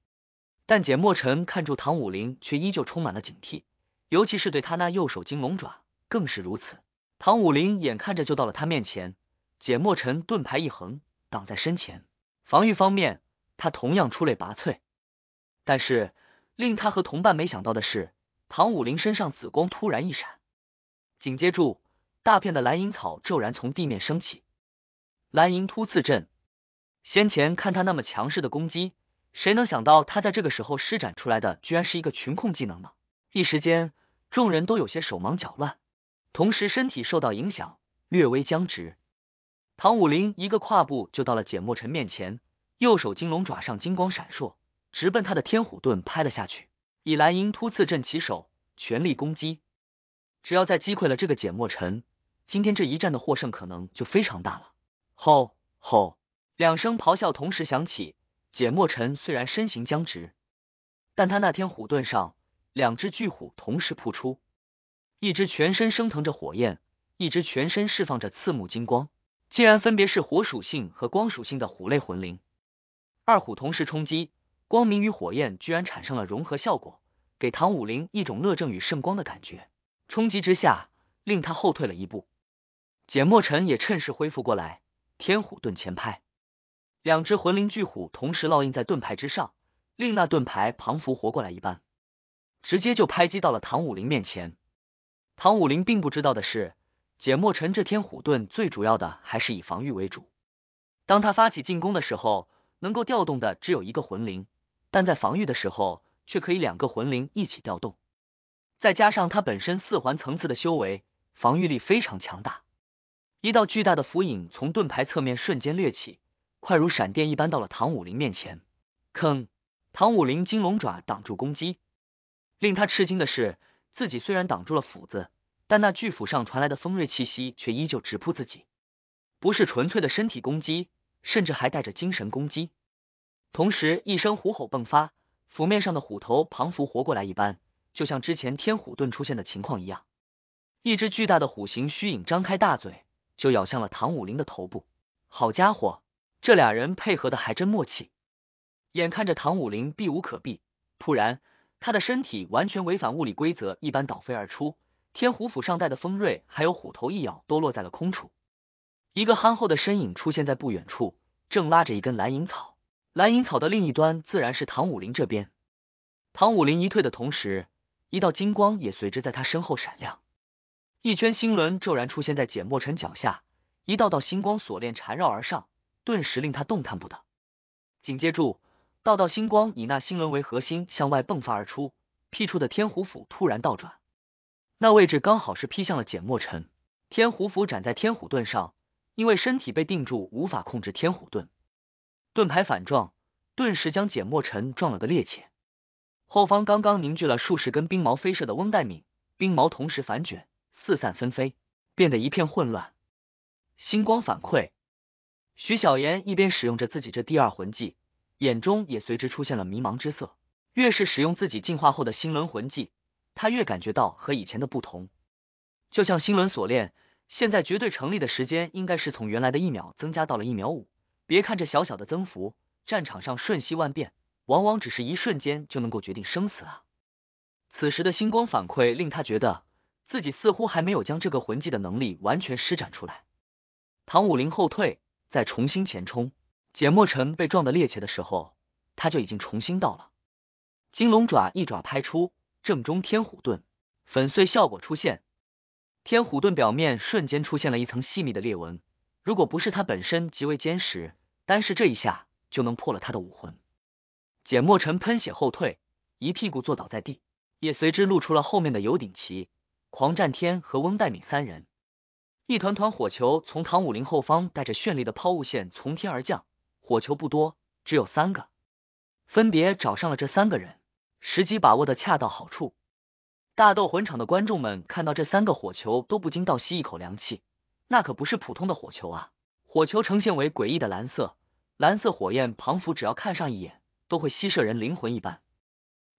但简墨尘看住唐武林，却依旧充满了警惕，尤其是对他那右手金龙爪更是如此。唐武林眼看着就到了他面前，简墨尘盾牌一横，挡在身前，防御方面他同样出类拔萃。但是，令他和同伴没想到的是，唐武林身上紫光突然一闪，紧接住大片的蓝银草骤然从地面升起。蓝银突刺阵，先前看他那么强势的攻击，谁能想到他在这个时候施展出来的居然是一个群控技能呢？一时间，众人都有些手忙脚乱，同时身体受到影响，略微僵直。唐武林一个跨步就到了简墨尘面前，右手金龙爪上金光闪烁。直奔他的天虎盾拍了下去，以蓝鹰突刺阵起手，全力攻击。只要再击溃了这个简墨尘，今天这一战的获胜可能就非常大了。吼吼！两声咆哮同时响起。简墨尘虽然身形僵直，但他那天虎盾上两只巨虎同时扑出，一只全身升腾着火焰，一只全身释放着刺目金光，竟然分别是火属性和光属性的虎类魂灵。二虎同时冲击。光明与火焰居然产生了融合效果，给唐武林一种乐正与圣光的感觉，冲击之下令他后退了一步。简墨尘也趁势恢复过来，天虎盾前拍，两只魂灵巨虎同时烙印在盾牌之上，令那盾牌彷佛活过来一般，直接就拍击到了唐武林面前。唐武林并不知道的是，简墨尘这天虎盾最主要的还是以防御为主，当他发起进攻的时候，能够调动的只有一个魂灵。但在防御的时候，却可以两个魂灵一起调动，再加上他本身四环层次的修为，防御力非常强大。一道巨大的符影从盾牌侧面瞬间掠起，快如闪电一般到了唐武林面前。坑！唐武林金龙爪挡住攻击。令他吃惊的是，自己虽然挡住了斧子，但那巨斧上传来的锋锐气息却依旧直扑自己，不是纯粹的身体攻击，甚至还带着精神攻击。同时，一声虎吼迸发，符面上的虎头彷佛活过来一般，就像之前天虎盾出现的情况一样。一只巨大的虎形虚影张开大嘴，就咬向了唐武林的头部。好家伙，这俩人配合的还真默契。眼看着唐武林避无可避，突然他的身体完全违反物理规则一般倒飞而出，天虎斧上带的锋锐还有虎头一咬都落在了空处。一个憨厚的身影出现在不远处，正拉着一根蓝银草。蓝银草的另一端自然是唐武林这边。唐武林一退的同时，一道金光也随之在他身后闪亮，一圈星轮骤然出现在简墨尘脚下，一道道星光锁链缠绕而上，顿时令他动弹不得。紧接住，道道星光以那星轮为核心向外迸发而出，劈出的天虎斧突然倒转，那位置刚好是劈向了简墨尘。天虎斧斩在天虎盾上，因为身体被定住，无法控制天虎盾。盾牌反撞，顿时将简墨尘撞了个趔趄。后方刚刚凝聚了数十根冰矛飞射的翁代敏，冰矛同时反卷，四散纷飞，变得一片混乱。星光反馈，徐小妍一边使用着自己这第二魂技，眼中也随之出现了迷茫之色。越是使用自己进化后的新轮魂技，他越感觉到和以前的不同。就像星轮锁链，现在绝对成立的时间应该是从原来的一秒增加到了一秒五。别看这小小的增幅，战场上瞬息万变，往往只是一瞬间就能够决定生死啊！此时的星光反馈令他觉得自己似乎还没有将这个魂技的能力完全施展出来。唐武林后退，再重新前冲，简墨尘被撞得趔趄的时候，他就已经重新到了。金龙爪一爪拍出，正中天虎盾，粉碎效果出现，天虎盾表面瞬间出现了一层细密的裂纹。如果不是他本身极为坚实，单是这一下就能破了他的武魂。简墨尘喷血后退，一屁股坐倒在地，也随之露出了后面的尤鼎奇、狂战天和翁代敏三人。一团团火球从唐武林后方带着绚丽的抛物线从天而降，火球不多，只有三个，分别找上了这三个人，时机把握的恰到好处。大斗魂场的观众们看到这三个火球，都不禁倒吸一口凉气。那可不是普通的火球啊！火球呈现为诡异的蓝色，蓝色火焰仿佛只要看上一眼都会吸摄人灵魂一般。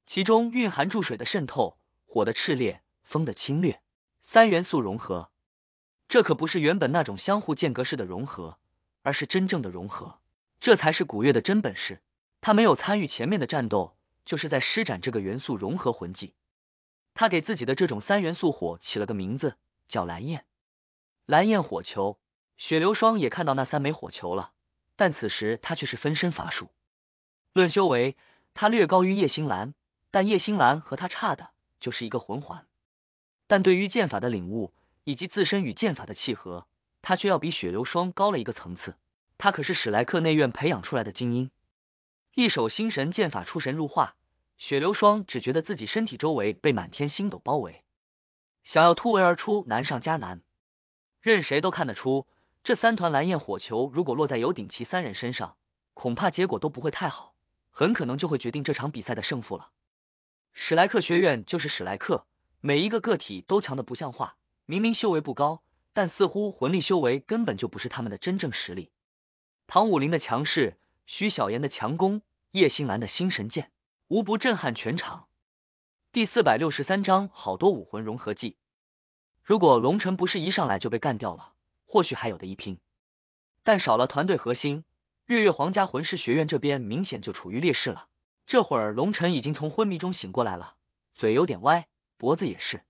其中蕴含注水的渗透、火的炽烈、风的侵略三元素融合。这可不是原本那种相互间隔式的融合，而是真正的融合。这才是古月的真本事。他没有参与前面的战斗，就是在施展这个元素融合魂技。他给自己的这种三元素火起了个名字，叫蓝焰。蓝焰火球，雪流霜也看到那三枚火球了，但此时他却是分身乏术。论修为，他略高于叶星澜，但叶星澜和他差的就是一个魂环。但对于剑法的领悟以及自身与剑法的契合，他却要比雪流霜高了一个层次。他可是史莱克内院培养出来的精英，一手星神剑法出神入化。雪流霜只觉得自己身体周围被满天星斗包围，想要突围而出难上加难。任谁都看得出，这三团蓝焰火球如果落在尤顶奇三人身上，恐怕结果都不会太好，很可能就会决定这场比赛的胜负了。史莱克学院就是史莱克，每一个个体都强的不像话，明明修为不高，但似乎魂力修为根本就不是他们的真正实力。唐武林的强势，徐小岩的强攻，叶星兰的星神剑，无不震撼全场。第四百六十三章，好多武魂融合技。如果龙晨不是一上来就被干掉了，或许还有的一拼。但少了团队核心，月月皇家魂师学院这边明显就处于劣势了。这会儿龙晨已经从昏迷中醒过来了，嘴有点歪，脖子也是。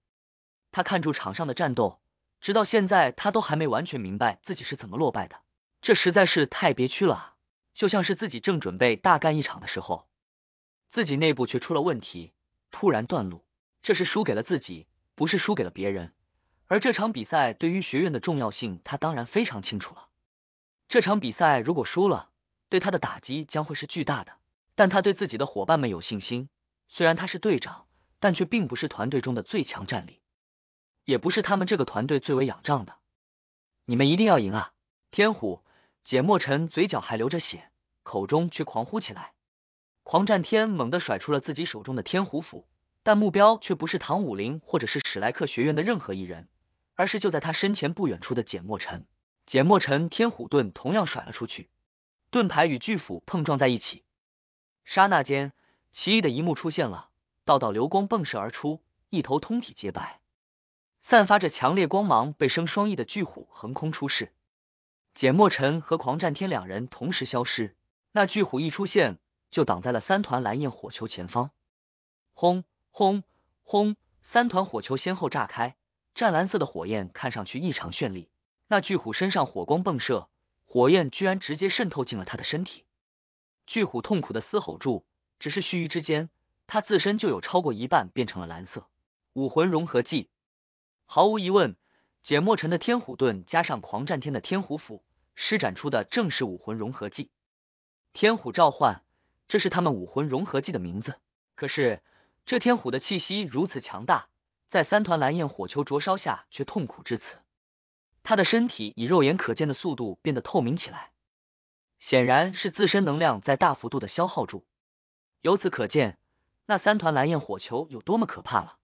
他看住场上的战斗，直到现在他都还没完全明白自己是怎么落败的，这实在是太憋屈了就像是自己正准备大干一场的时候，自己内部却出了问题，突然断路。这是输给了自己，不是输给了别人。而这场比赛对于学院的重要性，他当然非常清楚了。这场比赛如果输了，对他的打击将会是巨大的。但他对自己的伙伴们有信心，虽然他是队长，但却并不是团队中的最强战力，也不是他们这个团队最为仰仗的。你们一定要赢啊！天虎简墨尘嘴角还流着血，口中却狂呼起来。狂战天猛地甩出了自己手中的天虎斧，但目标却不是唐武林，或者是史莱克学院的任何一人。而是就在他身前不远处的简墨尘，简墨尘天虎盾同样甩了出去，盾牌与巨斧碰撞在一起，刹那间奇异的一幕出现了，道道流光迸射而出，一头通体洁白、散发着强烈光芒、背生双翼的巨虎横空出世。简墨尘和狂战天两人同时消失，那巨虎一出现就挡在了三团蓝焰火球前方，轰轰轰，三团火球先后炸开。湛蓝色的火焰看上去异常绚丽，那巨虎身上火光迸射，火焰居然直接渗透进了他的身体。巨虎痛苦的嘶吼住，只是须臾之间，他自身就有超过一半变成了蓝色。武魂融合技，毫无疑问，简墨尘的天虎盾加上狂战天的天虎斧，施展出的正是武魂融合技——天虎召唤。这是他们武魂融合技的名字。可是，这天虎的气息如此强大。在三团蓝焰火球灼烧下，却痛苦至此。他的身体以肉眼可见的速度变得透明起来，显然是自身能量在大幅度的消耗住。由此可见，那三团蓝焰火球有多么可怕了。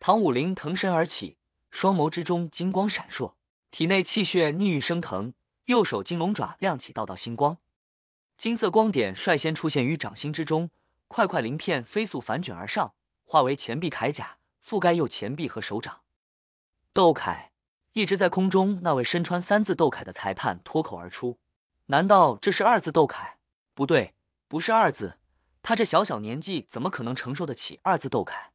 唐武林腾身而起，双眸之中金光闪烁，体内气血逆运升腾，右手金龙爪亮起道道星光，金色光点率先出现于掌心之中，块块鳞片飞速反卷而上，化为钱币铠甲。覆盖右前臂和手掌，斗凯一直在空中。那位身穿三字斗凯的裁判脱口而出：“难道这是二字斗凯？不对，不是二字。他这小小年纪怎么可能承受得起二字斗凯？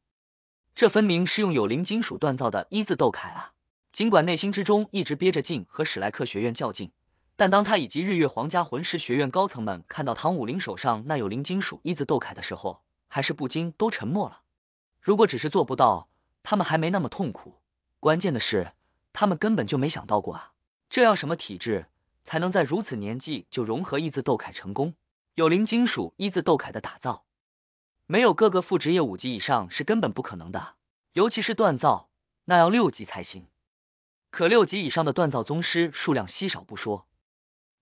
这分明是用有灵金属锻造的一字斗铠啊！”尽管内心之中一直憋着劲和史莱克学院较劲，但当他以及日月皇家魂师学院高层们看到唐舞麟手上那有灵金属一字斗铠的时候，还是不禁都沉默了。如果只是做不到，他们还没那么痛苦。关键的是，他们根本就没想到过啊！这要什么体质才能在如此年纪就融合一字斗铠成功？有灵金属一字斗铠的打造，没有各个副职业五级以上是根本不可能的。尤其是锻造，那要六级才行。可六级以上的锻造宗师数量稀少不说，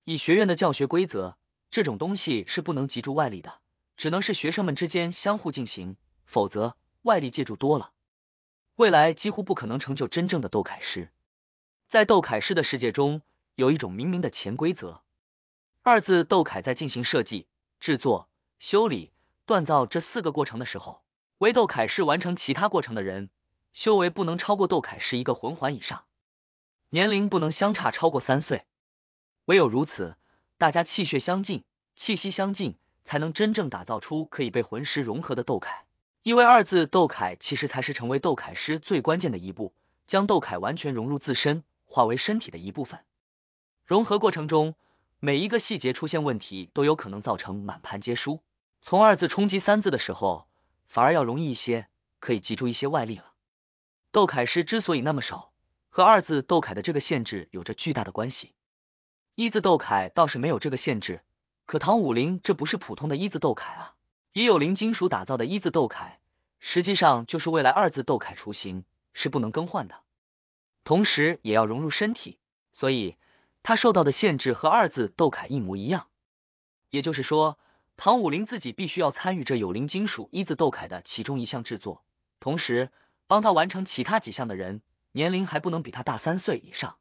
以学院的教学规则，这种东西是不能集中外力的，只能是学生们之间相互进行，否则。外力借助多了，未来几乎不可能成就真正的斗凯师。在斗凯师的世界中，有一种明明的潜规则：二字斗凯在进行设计、制作、修理、锻造这四个过程的时候，唯斗凯师完成其他过程的人，修为不能超过斗凯师一个魂环以上，年龄不能相差超过三岁。唯有如此，大家气血相近，气息相近，才能真正打造出可以被魂师融合的斗凯。因为二字斗凯，其实才是成为斗凯师最关键的一步，将斗凯完全融入自身，化为身体的一部分。融合过程中，每一个细节出现问题，都有可能造成满盘皆输。从二字冲击三字的时候，反而要容易一些，可以集中一些外力了。斗凯师之所以那么少，和二字斗凯的这个限制有着巨大的关系。一字斗凯倒是没有这个限制，可唐武林这不是普通的一字斗凯啊。以有灵金属打造的一字斗铠，实际上就是未来二字斗铠雏形，是不能更换的。同时，也要融入身体，所以他受到的限制和二字斗铠一模一样。也就是说，唐武林自己必须要参与这有灵金属一字斗铠的其中一项制作，同时帮他完成其他几项的人，年龄还不能比他大三岁以上，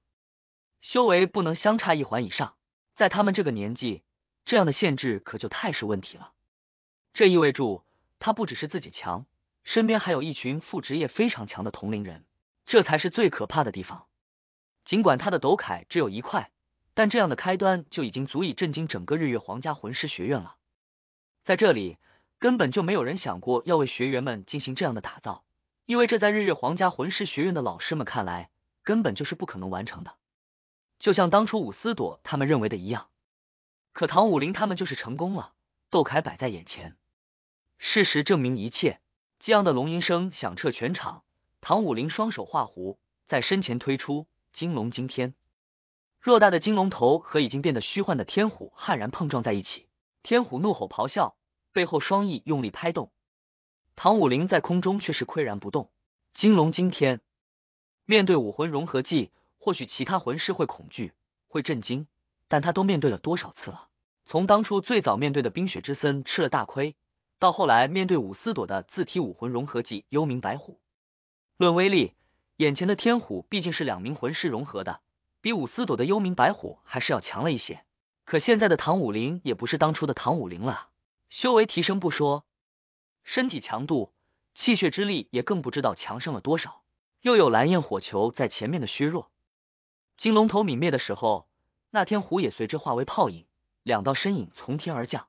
修为不能相差一环以上。在他们这个年纪，这样的限制可就太是问题了。这意味着他不只是自己强，身边还有一群副职业非常强的同龄人，这才是最可怕的地方。尽管他的斗铠只有一块，但这样的开端就已经足以震惊整个日月皇家魂师学院了。在这里，根本就没有人想过要为学员们进行这样的打造，因为这在日月皇家魂师学院的老师们看来，根本就是不可能完成的。就像当初武思朵他们认为的一样，可唐武林他们就是成功了，斗铠摆在眼前。事实证明一切，激昂的龙吟声响彻全场。唐武林双手画弧，在身前推出金龙惊天。偌大的金龙头和已经变得虚幻的天虎悍然碰撞在一起。天虎怒吼咆哮，背后双翼用力拍动。唐武林在空中却是岿然不动。金龙惊天面对武魂融合技，或许其他魂师会恐惧，会震惊，但他都面对了多少次了？从当初最早面对的冰雪之森吃了大亏。到后来，面对武思朵的自体武魂融合技幽冥白虎，论威力，眼前的天虎毕竟是两名魂师融合的，比武思朵的幽冥白虎还是要强了一些。可现在的唐武林也不是当初的唐武林了，修为提升不说，身体强度、气血之力也更不知道强盛了多少。又有蓝焰火球在前面的削弱，金龙头泯灭的时候，那天虎也随之化为泡影。两道身影从天而降，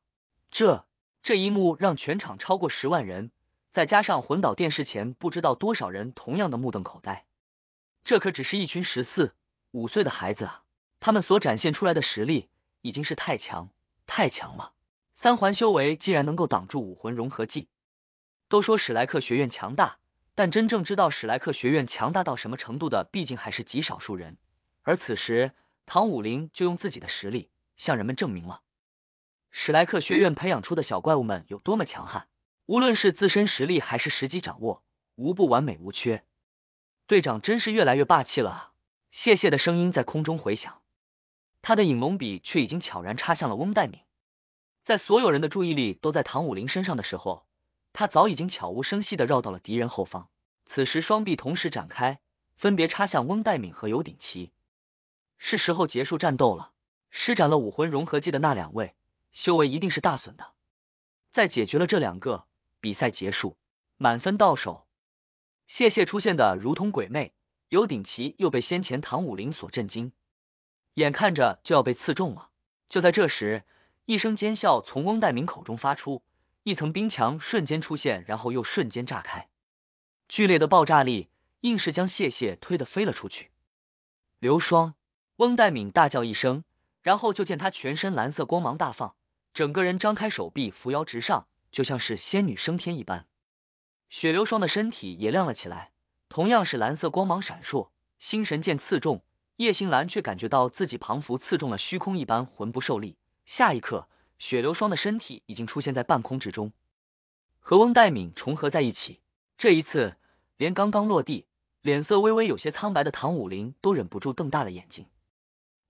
这。这一幕让全场超过十万人，再加上魂导电视前不知道多少人，同样的目瞪口呆。这可只是一群十四、五岁的孩子啊！他们所展现出来的实力已经是太强、太强了。三环修为竟然能够挡住武魂融合技。都说史莱克学院强大，但真正知道史莱克学院强大到什么程度的，毕竟还是极少数人。而此时，唐武林就用自己的实力向人们证明了。史莱克学院培养出的小怪物们有多么强悍？无论是自身实力还是时机掌握，无不完美无缺。队长真是越来越霸气了！谢谢的声音在空中回响，他的影龙笔却已经悄然插向了翁代敏。在所有人的注意力都在唐武林身上的时候，他早已经悄无声息的绕到了敌人后方。此时双臂同时展开，分别插向翁代敏和尤鼎奇。是时候结束战斗了！施展了武魂融合技的那两位。修为一定是大损的。在解决了这两个，比赛结束，满分到手。谢谢出现的如同鬼魅，尤顶奇又被先前唐武林所震惊，眼看着就要被刺中了。就在这时，一声尖笑从翁代明口中发出，一层冰墙瞬间出现，然后又瞬间炸开，剧烈的爆炸力硬是将谢谢推得飞了出去。刘双，翁代敏大叫一声，然后就见他全身蓝色光芒大放。整个人张开手臂，扶摇直上，就像是仙女升天一般。雪流霜的身体也亮了起来，同样是蓝色光芒闪烁。心神剑刺中叶星兰，却感觉到自己仿佛刺中了虚空一般，魂不受力。下一刻，雪流霜的身体已经出现在半空之中，和翁代敏重合在一起。这一次，连刚刚落地、脸色微微有些苍白的唐武林都忍不住瞪大了眼睛，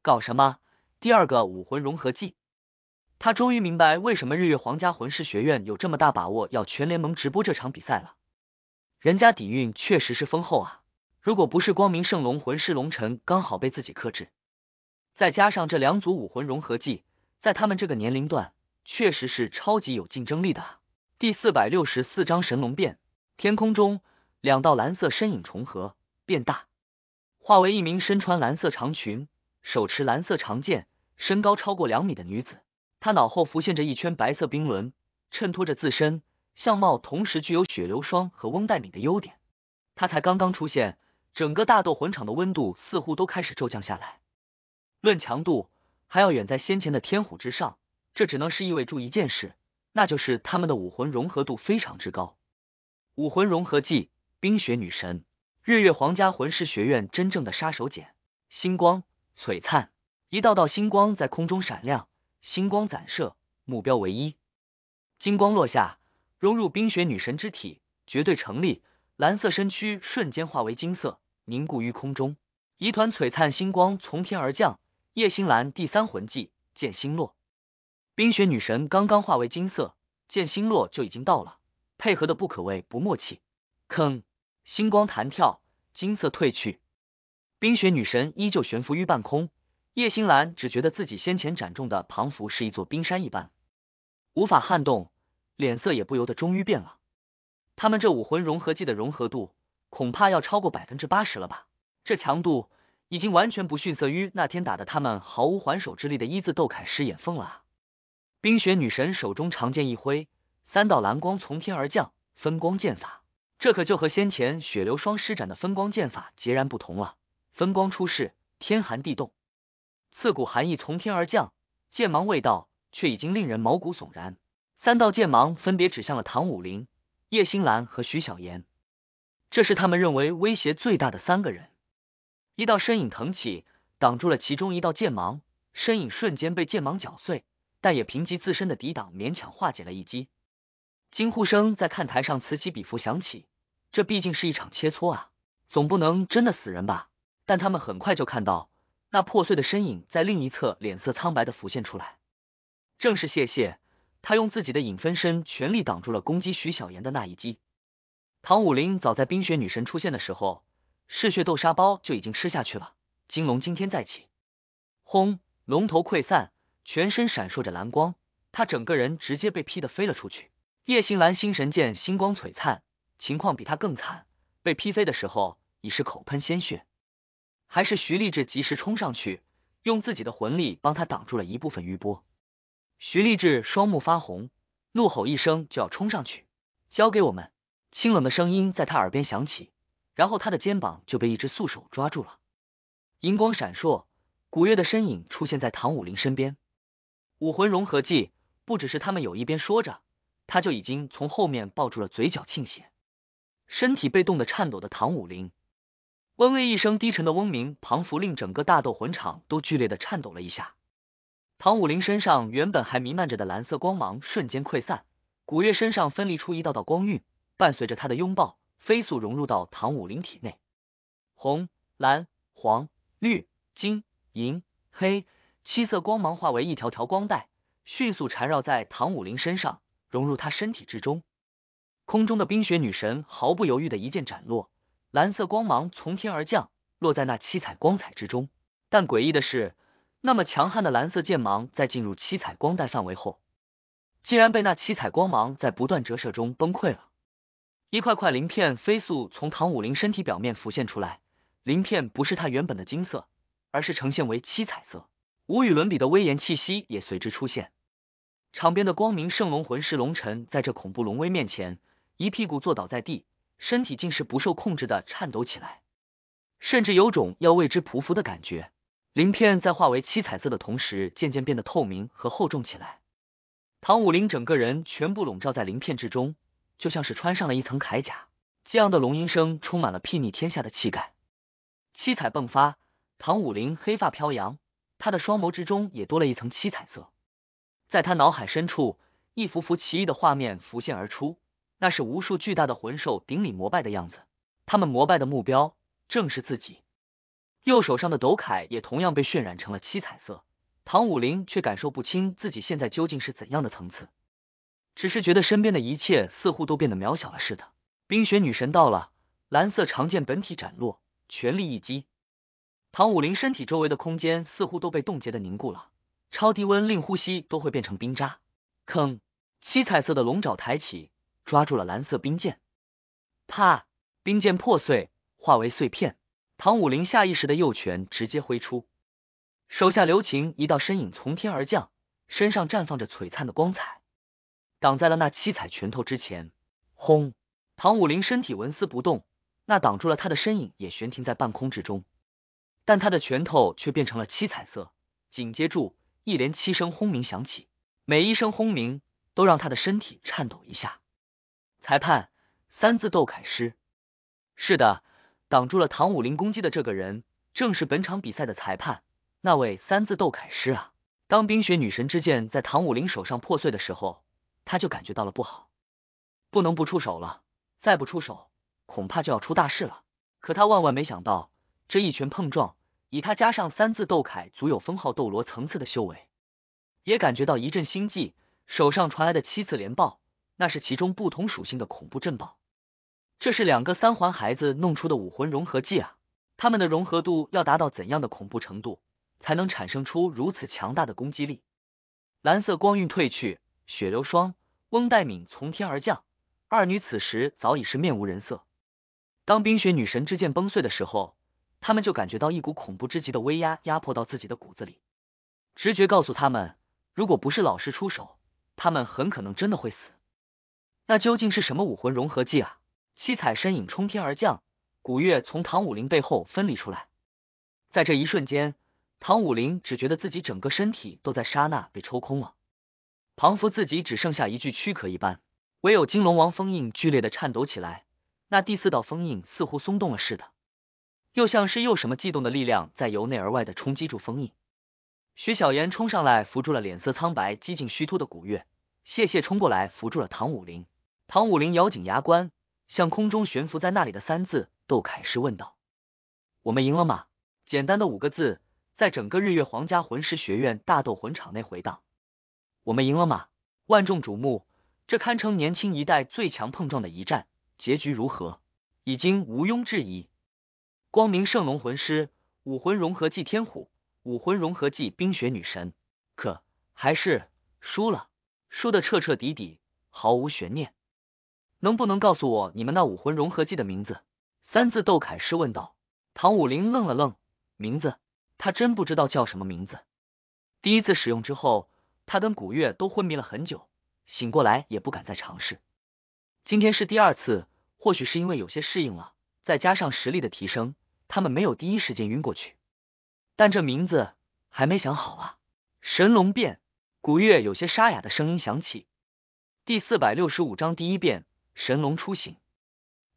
搞什么？第二个武魂融合技？他终于明白为什么日月皇家魂师学院有这么大把握要全联盟直播这场比赛了，人家底蕴确实是丰厚啊！如果不是光明圣龙魂师龙尘刚好被自己克制，再加上这两组武魂融合技，在他们这个年龄段，确实是超级有竞争力的。第四百六十四章神龙变。天空中两道蓝色身影重合，变大，化为一名身穿蓝色长裙、手持蓝色长剑、身高超过两米的女子。他脑后浮现着一圈白色冰轮，衬托着自身相貌，同时具有雪流霜和翁代敏的优点。他才刚刚出现，整个大斗魂场的温度似乎都开始骤降下来。论强度，还要远在先前的天虎之上。这只能是意味住一件事，那就是他们的武魂融合度非常之高。武魂融合技，冰雪女神，日月皇家魂师学院真正的杀手锏，星光璀璨，一道道星光在空中闪亮。星光攒射，目标唯一。金光落下，融入冰雪女神之体，绝对成立。蓝色身躯瞬间化为金色，凝固于空中。一团璀璨星光从天而降，夜星蓝第三魂技，见星落。冰雪女神刚刚化为金色，见星落就已经到了，配合的不可谓不默契。坑，星光弹跳，金色褪去，冰雪女神依旧悬浮于半空。叶星兰只觉得自己先前斩中的庞福是一座冰山一般，无法撼动，脸色也不由得终于变了。他们这武魂融合技的融合度恐怕要超过百分之八十了吧？这强度已经完全不逊色于那天打的他们毫无还手之力的一字斗砍师眼凤了。冰雪女神手中长剑一挥，三道蓝光从天而降，分光剑法。这可就和先前雪流霜施展的分光剑法截然不同了。分光出世，天寒地冻。刺骨寒意从天而降，剑芒未到，却已经令人毛骨悚然。三道剑芒分别指向了唐武林、叶星兰和徐小妍，这是他们认为威胁最大的三个人。一道身影腾起，挡住了其中一道剑芒，身影瞬间被剑芒绞碎，但也凭借自身的抵挡勉强化解了一击。惊呼声在看台上此起彼伏响起，这毕竟是一场切磋啊，总不能真的死人吧？但他们很快就看到。那破碎的身影在另一侧脸色苍白的浮现出来，正是谢谢。他用自己的影分身全力挡住了攻击徐小妍的那一击。唐武林早在冰雪女神出现的时候，嗜血豆沙包就已经吃下去了。金龙惊天再起，轰，龙头溃散，全身闪烁着蓝光，他整个人直接被劈得飞了出去。叶星兰星神剑星光璀璨，情况比他更惨，被劈飞的时候已是口喷鲜血。还是徐立志及时冲上去，用自己的魂力帮他挡住了一部分余波。徐立志双目发红，怒吼一声就要冲上去，交给我们。清冷的声音在他耳边响起，然后他的肩膀就被一只素手抓住了。银光闪烁，古月的身影出现在唐武林身边。武魂融合技不只是他们有，一边说着，他就已经从后面抱住了，嘴角倾血，身体被冻得颤抖的唐武林。嗡嗡一声低沉的嗡鸣，仿佛令整个大斗魂场都剧烈的颤抖了一下。唐武林身上原本还弥漫着的蓝色光芒瞬间溃散，古月身上分离出一道道光晕，伴随着他的拥抱，飞速融入到唐武林体内。红、蓝、黄、绿、金、银、黑七色光芒化为一条条光带，迅速缠绕在唐武林身上，融入他身体之中。空中的冰雪女神毫不犹豫的一剑斩落。蓝色光芒从天而降，落在那七彩光彩之中。但诡异的是，那么强悍的蓝色剑芒在进入七彩光带范围后，竟然被那七彩光芒在不断折射中崩溃了。一块块鳞片飞速从唐武林身体表面浮现出来，鳞片不是他原本的金色，而是呈现为七彩色。无与伦比的威严气息也随之出现。场边的光明圣龙魂师龙晨，在这恐怖龙威面前，一屁股坐倒在地。身体竟是不受控制的颤抖起来，甚至有种要为之匍匐的感觉。鳞片在化为七彩色的同时，渐渐变得透明和厚重起来。唐武林整个人全部笼罩在鳞片之中，就像是穿上了一层铠甲。激昂的龙吟声充满了睥睨天下的气概。七彩迸发，唐武林黑发飘扬，他的双眸之中也多了一层七彩色。在他脑海深处，一幅幅奇异的画面浮现而出。那是无数巨大的魂兽顶礼膜拜的样子，他们膜拜的目标正是自己。右手上的斗铠也同样被渲染成了七彩色，唐武林却感受不清自己现在究竟是怎样的层次，只是觉得身边的一切似乎都变得渺小了似的。冰雪女神到了，蓝色长剑本体斩落，全力一击。唐武林身体周围的空间似乎都被冻结的凝固了，超低温令呼吸都会变成冰渣。吭，七彩色的龙爪抬起。抓住了蓝色冰剑，啪！冰剑破碎，化为碎片。唐武林下意识的右拳直接挥出，手下留情。一道身影从天而降，身上绽放着璀璨的光彩，挡在了那七彩拳头之前。轰！唐武林身体纹丝不动，那挡住了他的身影也悬停在半空之中，但他的拳头却变成了七彩色。紧接住，一连七声轰鸣响起，每一声轰鸣都让他的身体颤抖一下。裁判三字斗凯师，是的，挡住了唐武林攻击的这个人，正是本场比赛的裁判，那位三字斗凯师啊。当冰雪女神之剑在唐武林手上破碎的时候，他就感觉到了不好，不能不出手了，再不出手，恐怕就要出大事了。可他万万没想到，这一拳碰撞，以他加上三字斗凯足有封号斗罗层次的修为，也感觉到一阵心悸，手上传来的七次连爆。那是其中不同属性的恐怖阵宝，这是两个三环孩子弄出的武魂融合技啊！他们的融合度要达到怎样的恐怖程度，才能产生出如此强大的攻击力？蓝色光晕褪去，血流霜、翁代敏从天而降。二女此时早已是面无人色。当冰雪女神之剑崩碎的时候，他们就感觉到一股恐怖之极的威压压迫到自己的骨子里。直觉告诉他们，如果不是老师出手，他们很可能真的会死。那究竟是什么武魂融合技啊？七彩身影冲天而降，古月从唐武林背后分离出来。在这一瞬间，唐武林只觉得自己整个身体都在刹那被抽空了，仿佛自己只剩下一具躯壳一般。唯有金龙王封印剧烈的颤抖起来，那第四道封印似乎松动了似的，又像是又什么悸动的力量在由内而外的冲击住封印。徐小妍冲上来扶住了脸色苍白、几近虚脱的古月，谢谢冲过来扶住了唐武林。唐舞麟咬紧牙关，向空中悬浮在那里的三字斗凯师问道：“我们赢了吗？”简单的五个字，在整个日月皇家魂师学院大斗魂场内回荡：“我们赢了吗？”万众瞩目，这堪称年轻一代最强碰撞的一战，结局如何已经毋庸置疑。光明圣龙魂师，武魂融合祭天虎，武魂融合祭冰雪女神，可还是输了，输的彻彻底底，毫无悬念。能不能告诉我你们那武魂融合技的名字？三字斗凯师问道。唐武林愣了愣，名字他真不知道叫什么名字。第一次使用之后，他跟古月都昏迷了很久，醒过来也不敢再尝试。今天是第二次，或许是因为有些适应了，再加上实力的提升，他们没有第一时间晕过去。但这名字还没想好啊！神龙变，古月有些沙哑的声音响起。第四百六十五章第一变。神龙初醒，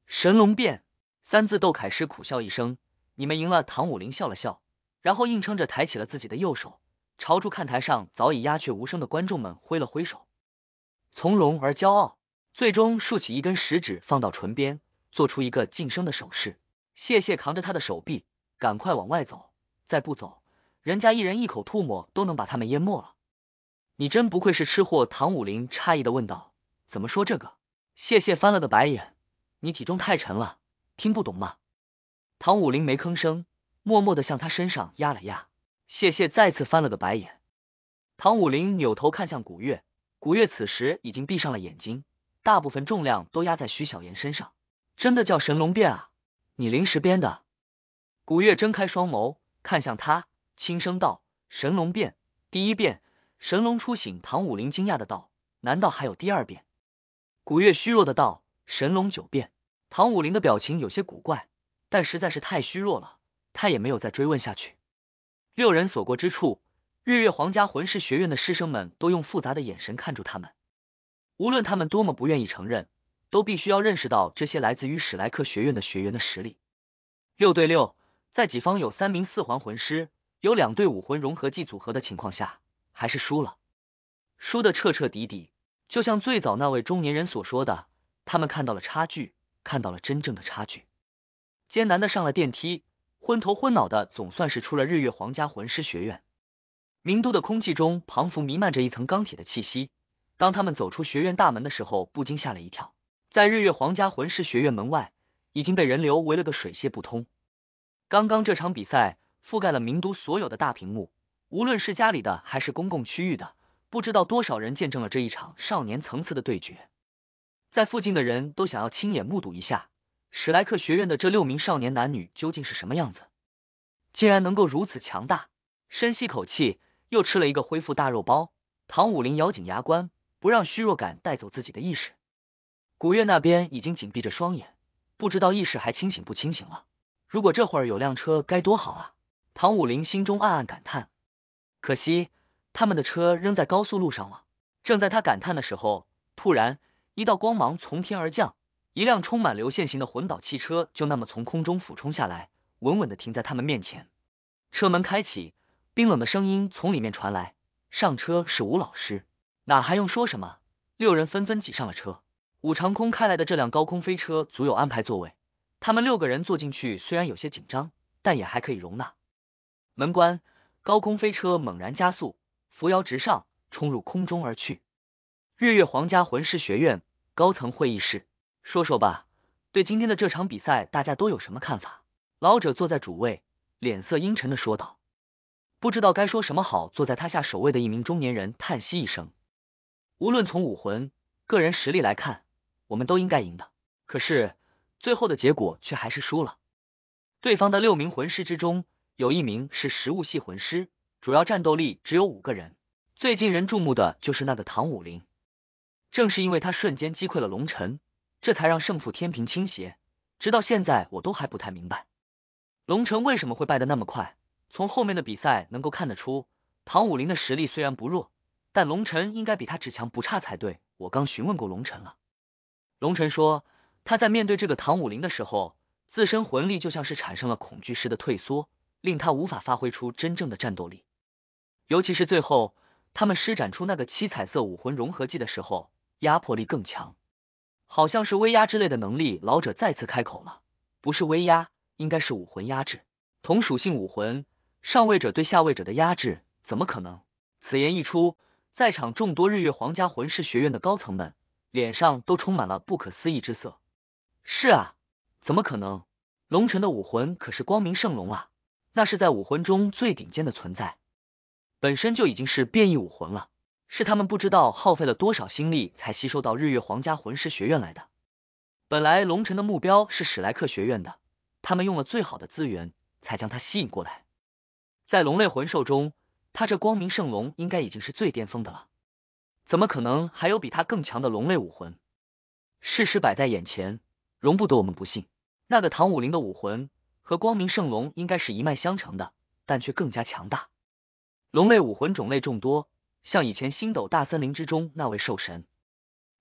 神龙变三字斗凯师苦笑一声，你们赢了。唐武林笑了笑，然后硬撑着抬起了自己的右手，朝住看台上早已鸦雀无声的观众们挥了挥手，从容而骄傲，最终竖起一根食指放到唇边，做出一个噤声的手势。谢谢，扛着他的手臂，赶快往外走，再不走，人家一人一口吐沫都能把他们淹没了。你真不愧是吃货，唐武林诧异的问道：“怎么说这个？”谢谢翻了个白眼，你体重太沉了，听不懂吗？唐武林没吭声，默默的向他身上压了压。谢谢再次翻了个白眼。唐武林扭头看向古月，古月此时已经闭上了眼睛，大部分重量都压在徐小妍身上。真的叫神龙变啊？你临时编的？古月睁开双眸，看向他，轻声道：“神龙变第一变，神龙初醒。”唐武林惊讶的道：“难道还有第二变？”古月虚弱的道：“神龙九变。”唐武林的表情有些古怪，但实在是太虚弱了，他也没有再追问下去。六人所过之处，日月皇家魂师学院的师生们都用复杂的眼神看住他们。无论他们多么不愿意承认，都必须要认识到这些来自于史莱克学院的学员的实力。六对六，在己方有三名四环魂师，有两对武魂融合技组合的情况下，还是输了，输的彻彻底底。就像最早那位中年人所说的，他们看到了差距，看到了真正的差距。艰难的上了电梯，昏头昏脑的，总算是出了日月皇家魂师学院。名都的空气中仿佛弥漫着一层钢铁的气息。当他们走出学院大门的时候，不禁吓了一跳，在日月皇家魂师学院门外已经被人流围了个水泄不通。刚刚这场比赛覆盖了名都所有的大屏幕，无论是家里的还是公共区域的。不知道多少人见证了这一场少年层次的对决，在附近的人都想要亲眼目睹一下史莱克学院的这六名少年男女究竟是什么样子，竟然能够如此强大。深吸口气，又吃了一个恢复大肉包。唐武林咬紧牙关，不让虚弱感带走自己的意识。古月那边已经紧闭着双眼，不知道意识还清醒不清醒了。如果这会儿有辆车该多好啊！唐武林心中暗暗感叹，可惜。他们的车扔在高速路上了。正在他感叹的时候，突然一道光芒从天而降，一辆充满流线型的魂导汽车就那么从空中俯冲下来，稳稳的停在他们面前。车门开启，冰冷的声音从里面传来：“上车。”是吴老师。哪还用说什么？六人纷纷挤上了车。武长空开来的这辆高空飞车足有安排座位，他们六个人坐进去虽然有些紧张，但也还可以容纳。门关，高空飞车猛然加速。扶摇直上，冲入空中而去。日月皇家魂师学院高层会议室，说说吧，对今天的这场比赛，大家都有什么看法？老者坐在主位，脸色阴沉的说道：“不知道该说什么好。”坐在他下首位的一名中年人叹息一声：“无论从武魂、个人实力来看，我们都应该赢的，可是最后的结果却还是输了。对方的六名魂师之中，有一名是食物系魂师。”主要战斗力只有五个人，最近人注目的就是那个唐武林。正是因为他瞬间击溃了龙晨，这才让胜负天平倾斜。直到现在，我都还不太明白龙晨为什么会败得那么快。从后面的比赛能够看得出，唐武林的实力虽然不弱，但龙晨应该比他只强不差才对。我刚询问过龙晨了，龙晨说他在面对这个唐武林的时候，自身魂力就像是产生了恐惧似的退缩，令他无法发挥出真正的战斗力。尤其是最后，他们施展出那个七彩色武魂融合技的时候，压迫力更强，好像是威压之类的能力。老者再次开口了，不是威压，应该是武魂压制。同属性武魂，上位者对下位者的压制，怎么可能？此言一出，在场众多日月皇家魂师学院的高层们脸上都充满了不可思议之色。是啊，怎么可能？龙尘的武魂可是光明圣龙啊，那是在武魂中最顶尖的存在。本身就已经是变异武魂了，是他们不知道耗费了多少心力才吸收到日月皇家魂师学院来的。本来龙尘的目标是史莱克学院的，他们用了最好的资源才将他吸引过来。在龙类魂兽中，他这光明圣龙应该已经是最巅峰的了，怎么可能还有比他更强的龙类武魂？事实摆在眼前，容不得我们不信。那个唐武林的武魂和光明圣龙应该是一脉相承的，但却更加强大。龙类武魂种类众多，像以前星斗大森林之中那位兽神，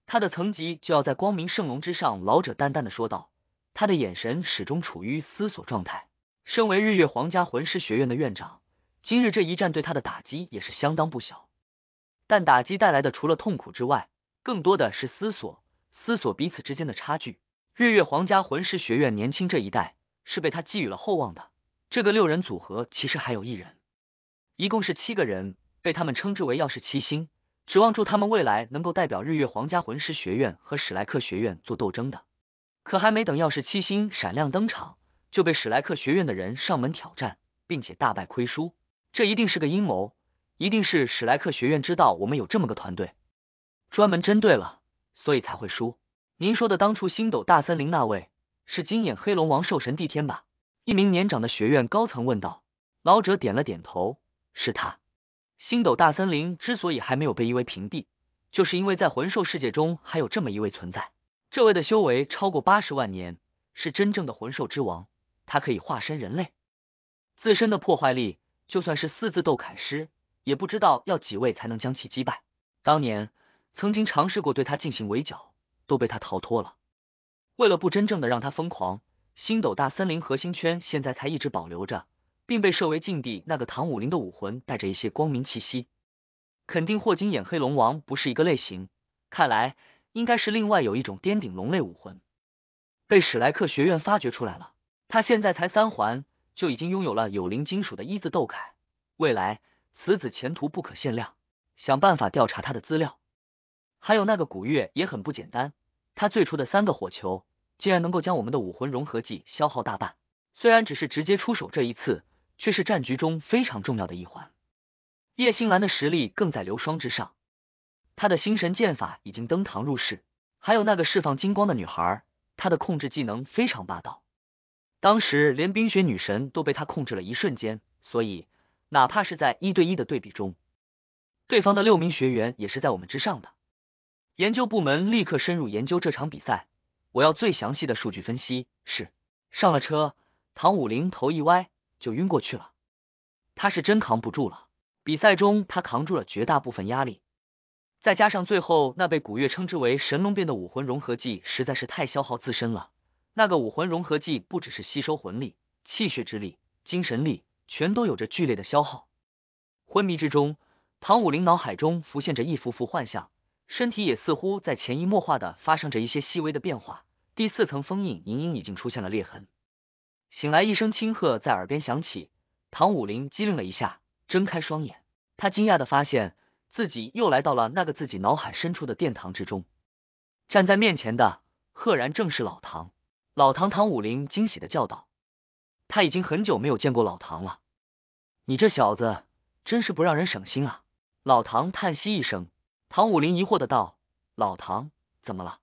他的层级就要在光明圣龙之上。老者淡淡的说道，他的眼神始终处于思索状态。身为日月皇家魂师学院的院长，今日这一战对他的打击也是相当不小。但打击带来的除了痛苦之外，更多的是思索，思索彼此之间的差距。日月皇家魂师学院年轻这一代是被他寄予了厚望的。这个六人组合其实还有一人。一共是七个人，被他们称之为“药师七星”，指望住他们未来能够代表日月皇家魂师学院和史莱克学院做斗争的。可还没等药师七星闪亮登场，就被史莱克学院的人上门挑战，并且大败亏输。这一定是个阴谋，一定是史莱克学院知道我们有这么个团队，专门针对了，所以才会输。您说的当初星斗大森林那位，是金眼黑龙王兽神帝天吧？一名年长的学院高层问道。老者点了点头。是他，星斗大森林之所以还没有被夷为平地，就是因为在魂兽世界中还有这么一位存在。这位的修为超过八十万年，是真正的魂兽之王。他可以化身人类，自身的破坏力，就算是四字斗砍师，也不知道要几位才能将其击败。当年曾经尝试过对他进行围剿，都被他逃脱了。为了不真正的让他疯狂，星斗大森林核心圈现在才一直保留着。并被设为禁地。那个唐武林的武魂带着一些光明气息，肯定霍金眼黑龙王不是一个类型。看来应该是另外有一种颠顶龙类武魂被史莱克学院发掘出来了。他现在才三环，就已经拥有了有灵金属的一字斗铠，未来此子前途不可限量。想办法调查他的资料。还有那个古月也很不简单，他最初的三个火球竟然能够将我们的武魂融合技消耗大半。虽然只是直接出手这一次。却是战局中非常重要的一环。叶星兰的实力更在刘霜之上，她的星神剑法已经登堂入室。还有那个释放金光的女孩，她的控制技能非常霸道。当时连冰雪女神都被她控制了一瞬间，所以哪怕是在一对一的对比中，对方的六名学员也是在我们之上的。研究部门立刻深入研究这场比赛，我要最详细的数据分析。是上了车，唐武林头一歪。就晕过去了，他是真扛不住了。比赛中他扛住了绝大部分压力，再加上最后那被古月称之为神龙变的武魂融合技实在是太消耗自身了。那个武魂融合技不只是吸收魂力、气血之力、精神力，全都有着剧烈的消耗。昏迷之中，唐武林脑海中浮现着一幅幅幻象，身体也似乎在潜移默化的发生着一些细微的变化。第四层封印隐隐已经出现了裂痕。醒来，一声轻喝在耳边响起。唐武林机灵了一下，睁开双眼。他惊讶的发现自己又来到了那个自己脑海深处的殿堂之中。站在面前的，赫然正是老唐。老唐唐武林惊喜的叫道：“他已经很久没有见过老唐了。你这小子真是不让人省心啊！”老唐叹息一声。唐武林疑惑的道：“老唐，怎么了？”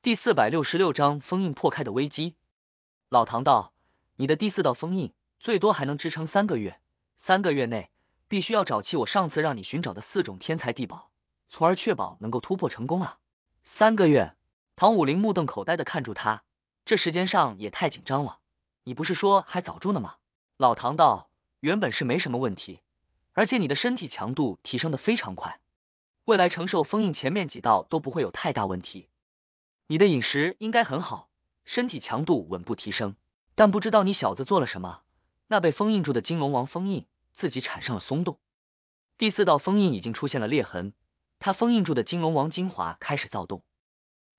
第四百六十六章封印破开的危机。老唐道。你的第四道封印最多还能支撑三个月，三个月内必须要找齐我上次让你寻找的四种天才地宝，从而确保能够突破成功啊！三个月？唐武林目瞪口呆的看住他，这时间上也太紧张了。你不是说还早住呢吗？老唐道，原本是没什么问题，而且你的身体强度提升的非常快，未来承受封印前面几道都不会有太大问题。你的饮食应该很好，身体强度稳步提升。但不知道你小子做了什么，那被封印住的金龙王封印自己产生了松动，第四道封印已经出现了裂痕，他封印住的金龙王精华开始躁动，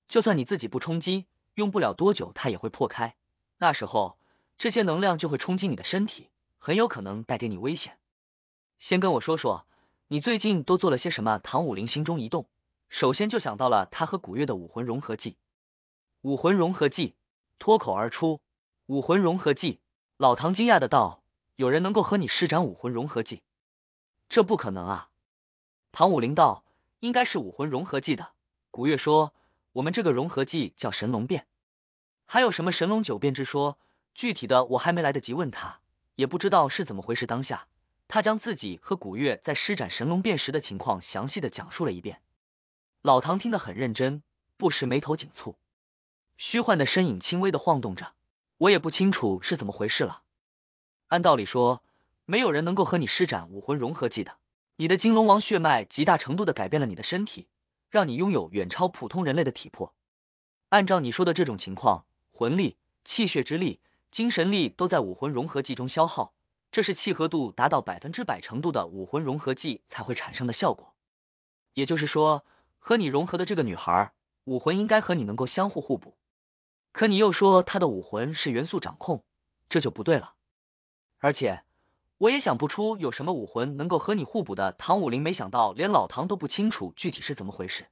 就算你自己不冲击，用不了多久它也会破开，那时候这些能量就会冲击你的身体，很有可能带给你危险。先跟我说说，你最近都做了些什么？唐武林心中一动，首先就想到了他和古月的武魂融合技，武魂融合技，脱口而出。武魂融合技，老唐惊讶的道：“有人能够和你施展武魂融合技，这不可能啊！”唐武林道：“应该是武魂融合技的。”古月说：“我们这个融合技叫神龙变，还有什么神龙九变之说？具体的我还没来得及问他，也不知道是怎么回事。”当下，他将自己和古月在施展神龙变时的情况详细的讲述了一遍。老唐听得很认真，不时眉头紧蹙，虚幻的身影轻微的晃动着。我也不清楚是怎么回事了。按道理说，没有人能够和你施展武魂融合技的。你的金龙王血脉极大程度的改变了你的身体，让你拥有远超普通人类的体魄。按照你说的这种情况，魂力、气血之力、精神力都在武魂融合技中消耗，这是契合度达到百分之百程度的武魂融合技才会产生的效果。也就是说，和你融合的这个女孩，武魂应该和你能够相互互补。可你又说他的武魂是元素掌控，这就不对了。而且我也想不出有什么武魂能够和你互补的。唐武林没想到连老唐都不清楚具体是怎么回事，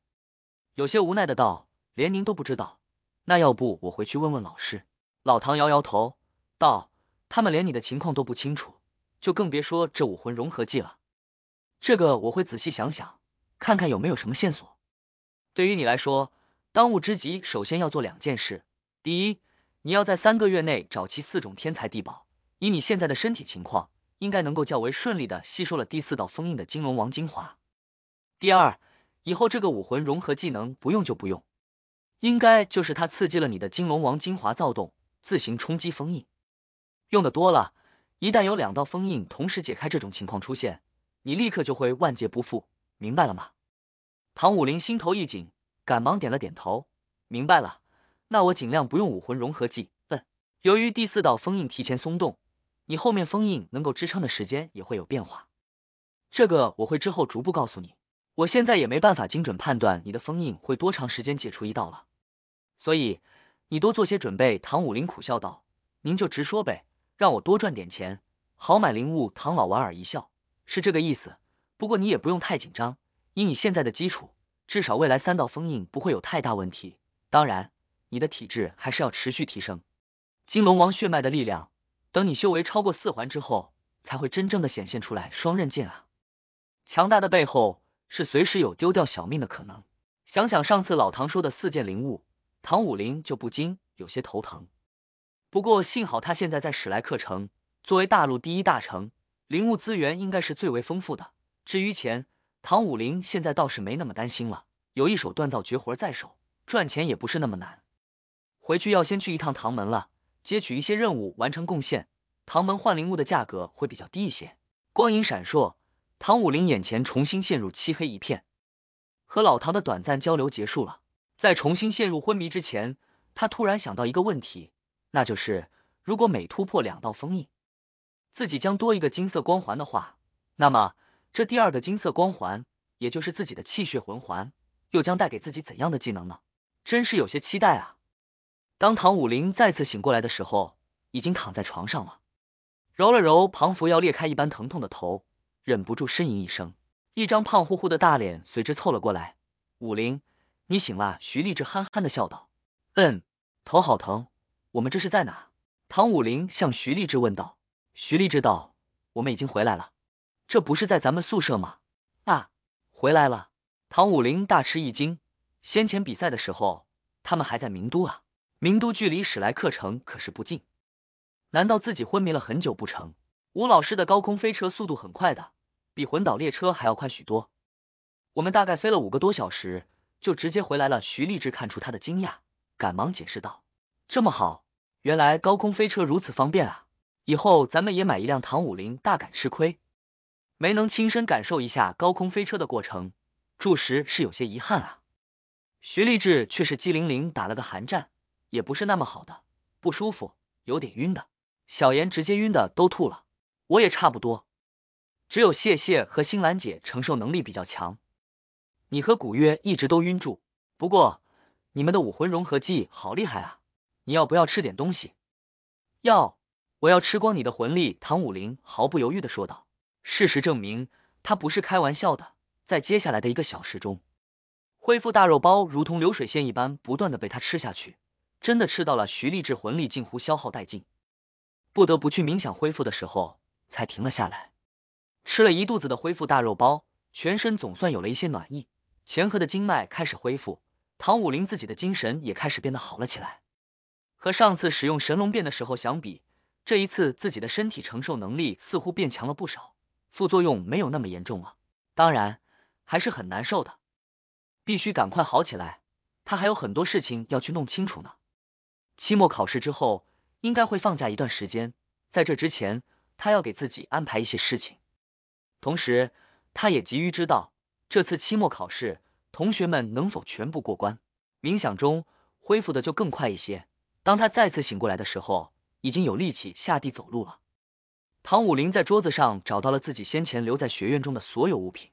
有些无奈的道：“连您都不知道，那要不我回去问问老师。”老唐摇摇头道：“他们连你的情况都不清楚，就更别说这武魂融合技了。”这个我会仔细想想，看看有没有什么线索。对于你来说，当务之急首先要做两件事。第一，你要在三个月内找齐四种天才地宝，以你现在的身体情况，应该能够较为顺利的吸收了第四道封印的金龙王精华。第二，以后这个武魂融合技能不用就不用，应该就是它刺激了你的金龙王精华躁动，自行冲击封印。用的多了，一旦有两道封印同时解开，这种情况出现，你立刻就会万劫不复，明白了吗？唐武林心头一紧，赶忙点了点头，明白了。那我尽量不用武魂融合技。笨，由于第四道封印提前松动，你后面封印能够支撑的时间也会有变化。这个我会之后逐步告诉你。我现在也没办法精准判断你的封印会多长时间解除一道了，所以你多做些准备。唐武林苦笑道：“您就直说呗，让我多赚点钱，好买灵物。”唐老莞尔一笑：“是这个意思。不过你也不用太紧张，以你现在的基础，至少未来三道封印不会有太大问题。当然。”你的体质还是要持续提升，金龙王血脉的力量，等你修为超过四环之后，才会真正的显现出来。双刃剑啊，强大的背后是随时有丢掉小命的可能。想想上次老唐说的四件灵物，唐武林就不禁有些头疼。不过幸好他现在在史莱克城，作为大陆第一大城，灵物资源应该是最为丰富的。至于钱，唐武林现在倒是没那么担心了，有一手锻造绝活在手，赚钱也不是那么难。回去要先去一趟唐门了，接取一些任务，完成贡献。唐门换灵物的价格会比较低一些。光影闪烁，唐武林眼前重新陷入漆黑一片。和老唐的短暂交流结束了，在重新陷入昏迷之前，他突然想到一个问题，那就是如果每突破两道封印，自己将多一个金色光环的话，那么这第二个金色光环，也就是自己的气血魂环，又将带给自己怎样的技能呢？真是有些期待啊。当唐武林再次醒过来的时候，已经躺在床上了，揉了揉庞福要裂开一般疼痛的头，忍不住呻吟一声。一张胖乎乎的大脸随之凑了过来：“武林，你醒了。”徐立志憨憨的笑道：“嗯，头好疼。我们这是在哪？”唐武林向徐立志问道。徐立志道：“我们已经回来了，这不是在咱们宿舍吗？”啊，回来了！唐武林大吃一惊。先前比赛的时候，他们还在名都啊。名都距离史莱克城可是不近，难道自己昏迷了很久不成？吴老师的高空飞车速度很快的，比魂导列车还要快许多。我们大概飞了五个多小时，就直接回来了。徐立志看出他的惊讶，赶忙解释道：“这么好，原来高空飞车如此方便啊！以后咱们也买一辆唐舞麟大感吃亏，没能亲身感受一下高空飞车的过程，着实是有些遗憾啊。”徐立志却是机灵灵打了个寒战。也不是那么好的，不舒服，有点晕的。小妍直接晕的都吐了，我也差不多。只有谢谢和新兰姐承受能力比较强。你和古月一直都晕住，不过你们的武魂融合技好厉害啊！你要不要吃点东西？要，我要吃光你的魂力。唐武林毫不犹豫的说道。事实证明，他不是开玩笑的。在接下来的一个小时中，恢复大肉包如同流水线一般，不断的被他吃下去。真的吃到了，徐立志魂力近乎消耗殆尽，不得不去冥想恢复的时候才停了下来，吃了一肚子的恢复大肉包，全身总算有了一些暖意，前额的经脉开始恢复，唐武林自己的精神也开始变得好了起来。和上次使用神龙变的时候相比，这一次自己的身体承受能力似乎变强了不少，副作用没有那么严重了。当然，还是很难受的，必须赶快好起来。他还有很多事情要去弄清楚呢。期末考试之后应该会放假一段时间，在这之前，他要给自己安排一些事情，同时他也急于知道这次期末考试同学们能否全部过关。冥想中恢复的就更快一些，当他再次醒过来的时候，已经有力气下地走路了。唐武林在桌子上找到了自己先前留在学院中的所有物品，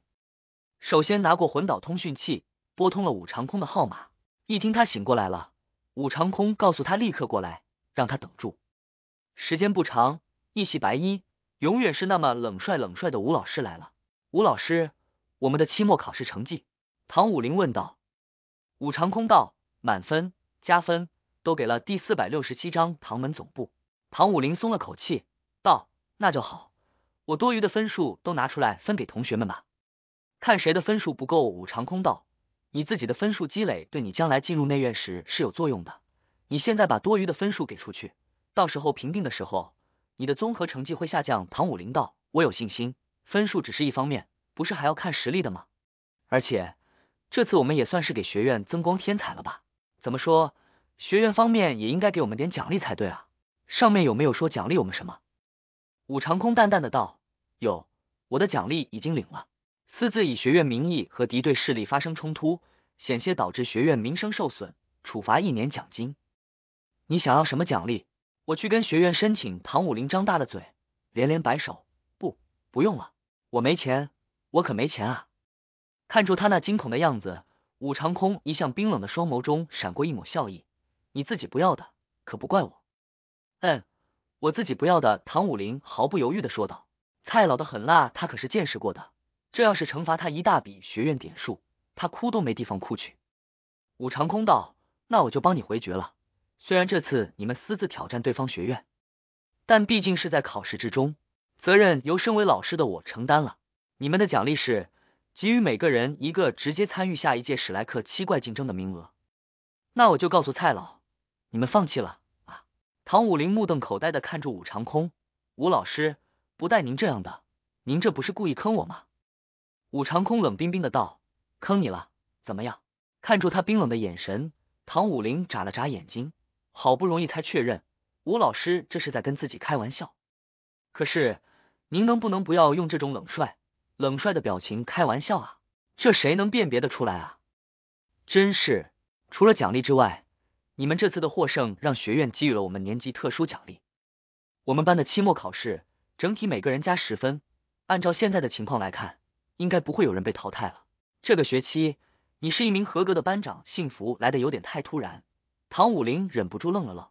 首先拿过魂导通讯器，拨通了武长空的号码，一听他醒过来了。武长空告诉他立刻过来，让他等住。时间不长，一袭白衣，永远是那么冷帅冷帅的吴老师来了。吴老师，我们的期末考试成绩，唐武林问道。武长空道，满分、加分都给了。第四百六十七章唐门总部。唐武林松了口气，道：“那就好，我多余的分数都拿出来分给同学们吧，看谁的分数不够。”武长空道。你自己的分数积累对你将来进入内院时是有作用的。你现在把多余的分数给出去，到时候评定的时候，你的综合成绩会下降。唐武林道，我有信心，分数只是一方面，不是还要看实力的吗？而且这次我们也算是给学院增光添彩了吧？怎么说，学院方面也应该给我们点奖励才对啊？上面有没有说奖励我们什么？武长空淡淡的道，有，我的奖励已经领了。私自以学院名义和敌对势力发生冲突，险些导致学院名声受损，处罚一年奖金。你想要什么奖励？我去跟学院申请。唐武林张大了嘴，连连摆手，不，不用了，我没钱，我可没钱啊！看出他那惊恐的样子，武长空一向冰冷的双眸中闪过一抹笑意。你自己不要的，可不怪我。嗯，我自己不要的。唐武林毫不犹豫的说道。蔡老的狠辣，他可是见识过的。这要是惩罚他一大笔学院点数，他哭都没地方哭去。武长空道：“那我就帮你回绝了。虽然这次你们私自挑战对方学院，但毕竟是在考试之中，责任由身为老师的我承担了。你们的奖励是给予每个人一个直接参与下一届史莱克七怪竞争的名额。那我就告诉蔡老，你们放弃了。”啊！唐武林目瞪口呆的看住武长空，吴老师，不带您这样的，您这不是故意坑我吗？武长空冷冰冰的道：“坑你了，怎么样？”看住他冰冷的眼神，唐武林眨了眨眼睛，好不容易才确认，吴老师这是在跟自己开玩笑。可是您能不能不要用这种冷帅、冷帅的表情开玩笑啊？这谁能辨别得出来啊？真是，除了奖励之外，你们这次的获胜让学院给予了我们年级特殊奖励。我们班的期末考试整体每个人加十分，按照现在的情况来看。应该不会有人被淘汰了。这个学期，你是一名合格的班长。幸福来的有点太突然，唐武林忍不住愣了愣，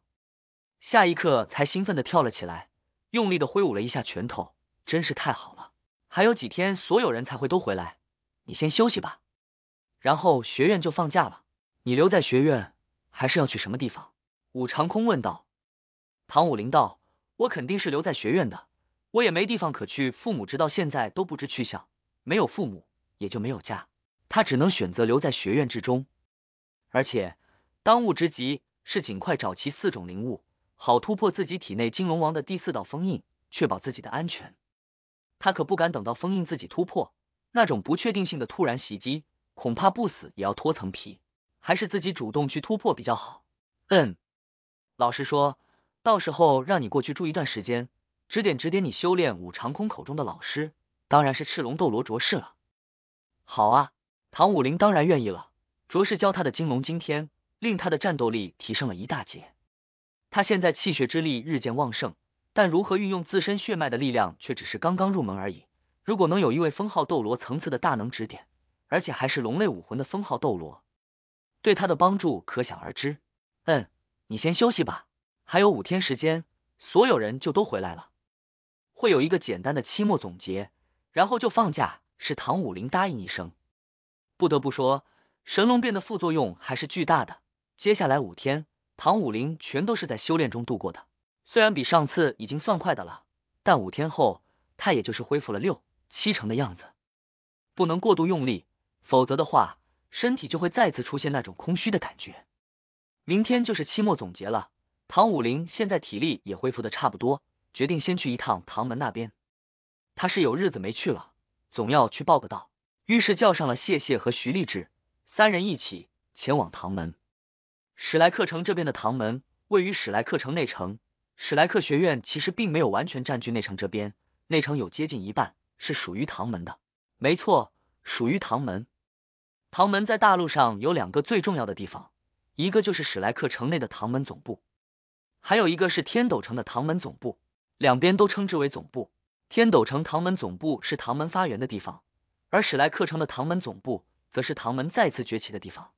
下一刻才兴奋的跳了起来，用力的挥舞了一下拳头，真是太好了！还有几天，所有人才会都回来，你先休息吧。然后学院就放假了，你留在学院还是要去什么地方？武长空问道。唐武林道：“我肯定是留在学院的，我也没地方可去，父母直到现在都不知去向。”没有父母，也就没有家，他只能选择留在学院之中。而且，当务之急是尽快找齐四种灵物，好突破自己体内金龙王的第四道封印，确保自己的安全。他可不敢等到封印自己突破，那种不确定性的突然袭击，恐怕不死也要脱层皮。还是自己主动去突破比较好。嗯，老实说，到时候让你过去住一段时间，指点指点你修炼五常空口中的老师。当然是赤龙斗罗卓氏了。好啊，唐武林当然愿意了。卓氏教他的金龙惊天令他的战斗力提升了一大截。他现在气血之力日渐旺盛，但如何运用自身血脉的力量却只是刚刚入门而已。如果能有一位封号斗罗层次的大能指点，而且还是龙类武魂的封号斗罗，对他的帮助可想而知。嗯，你先休息吧，还有五天时间，所有人就都回来了，会有一个简单的期末总结。然后就放假，是唐武林答应一声。不得不说，神龙变的副作用还是巨大的。接下来五天，唐武林全都是在修炼中度过的。虽然比上次已经算快的了，但五天后，他也就是恢复了六七成的样子。不能过度用力，否则的话，身体就会再次出现那种空虚的感觉。明天就是期末总结了，唐武林现在体力也恢复的差不多，决定先去一趟唐门那边。他是有日子没去了，总要去报个到，于是叫上了谢谢和徐立志三人一起前往唐门。史莱克城这边的唐门位于史莱克城内城，史莱克学院其实并没有完全占据内城这边，内城有接近一半是属于唐门的。没错，属于唐门。唐门在大陆上有两个最重要的地方，一个就是史莱克城内的唐门总部，还有一个是天斗城的唐门总部，两边都称之为总部。天斗城唐门总部是唐门发源的地方，而史莱克城的唐门总部则是唐门再次崛起的地方。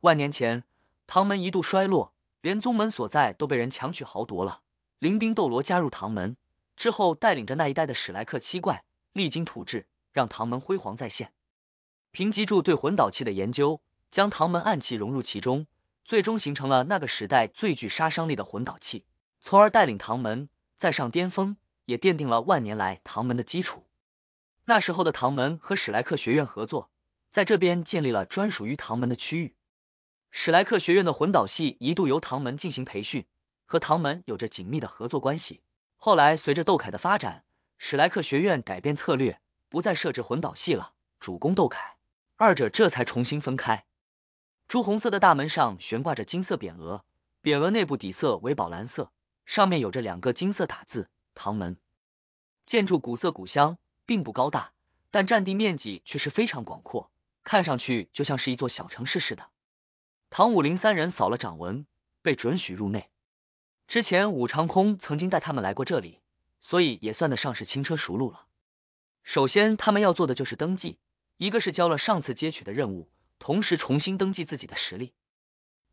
万年前，唐门一度衰落，连宗门所在都被人强取豪夺了。灵兵斗罗加入唐门之后，带领着那一代的史莱克七怪，励精图治，让唐门辉煌再现。平吉柱对魂导器的研究，将唐门暗器融入其中，最终形成了那个时代最具杀伤力的魂导器，从而带领唐门再上巅峰。也奠定了万年来唐门的基础。那时候的唐门和史莱克学院合作，在这边建立了专属于唐门的区域。史莱克学院的魂导系一度由唐门进行培训，和唐门有着紧密的合作关系。后来随着斗凯的发展，史莱克学院改变策略，不再设置魂导系了，主攻斗凯，二者这才重新分开。朱红色的大门上悬挂着金色匾额，匾额内部底色为宝蓝色，上面有着两个金色打字。唐门建筑古色古香，并不高大，但占地面积却是非常广阔，看上去就像是一座小城市似的。唐武林三人扫了掌纹，被准许入内。之前武长空曾经带他们来过这里，所以也算得上是轻车熟路了。首先，他们要做的就是登记，一个是交了上次接取的任务，同时重新登记自己的实力，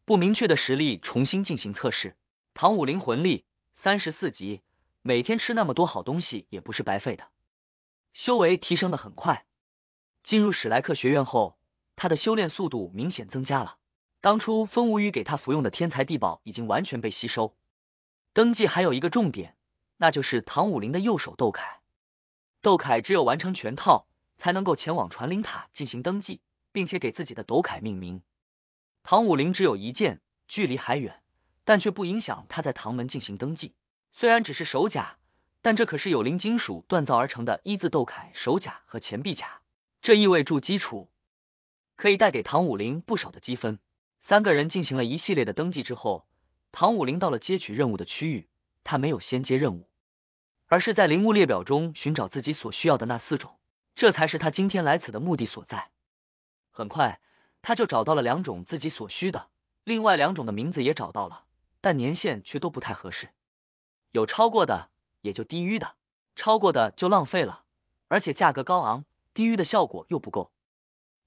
不明确的实力重新进行测试。唐武林魂力三十四级。每天吃那么多好东西也不是白费的，修为提升的很快。进入史莱克学院后，他的修炼速度明显增加了。当初风无雨给他服用的天才地宝已经完全被吸收。登记还有一个重点，那就是唐武林的右手斗铠。斗铠只有完成全套，才能够前往传灵塔进行登记，并且给自己的斗铠命名。唐武林只有一件，距离还远，但却不影响他在唐门进行登记。虽然只是手甲，但这可是有灵金属锻造而成的一字斗铠手甲和钱币甲，这意味着基础可以带给唐武林不少的积分。三个人进行了一系列的登记之后，唐武林到了接取任务的区域，他没有先接任务，而是在灵物列表中寻找自己所需要的那四种，这才是他今天来此的目的所在。很快，他就找到了两种自己所需的，另外两种的名字也找到了，但年限却都不太合适。有超过的，也就低于的；超过的就浪费了，而且价格高昂，低于的效果又不够。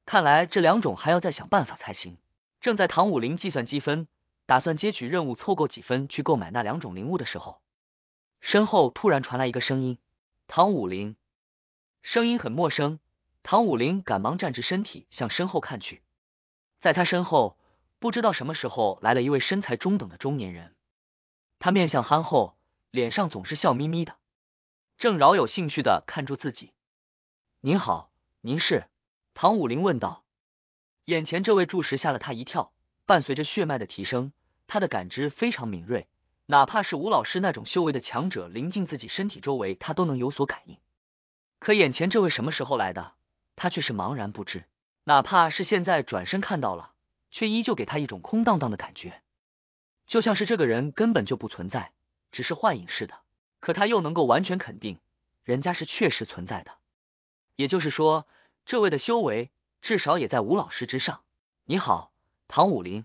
看来这两种还要再想办法才行。正在唐武林计算积分，打算接取任务凑够几分去购买那两种灵物的时候，身后突然传来一个声音：“唐武林。”声音很陌生。唐武林赶忙站直身体，向身后看去，在他身后，不知道什么时候来了一位身材中等的中年人，他面相憨厚。脸上总是笑眯眯的，正饶有兴趣的看住自己。您好，您是？唐武林问道。眼前这位住持吓了他一跳。伴随着血脉的提升，他的感知非常敏锐，哪怕是吴老师那种修为的强者临近自己身体周围，他都能有所感应。可眼前这位什么时候来的？他却是茫然不知。哪怕是现在转身看到了，却依旧给他一种空荡荡的感觉，就像是这个人根本就不存在。只是幻影似的，可他又能够完全肯定，人家是确实存在的。也就是说，这位的修为至少也在吴老师之上。你好，唐武林，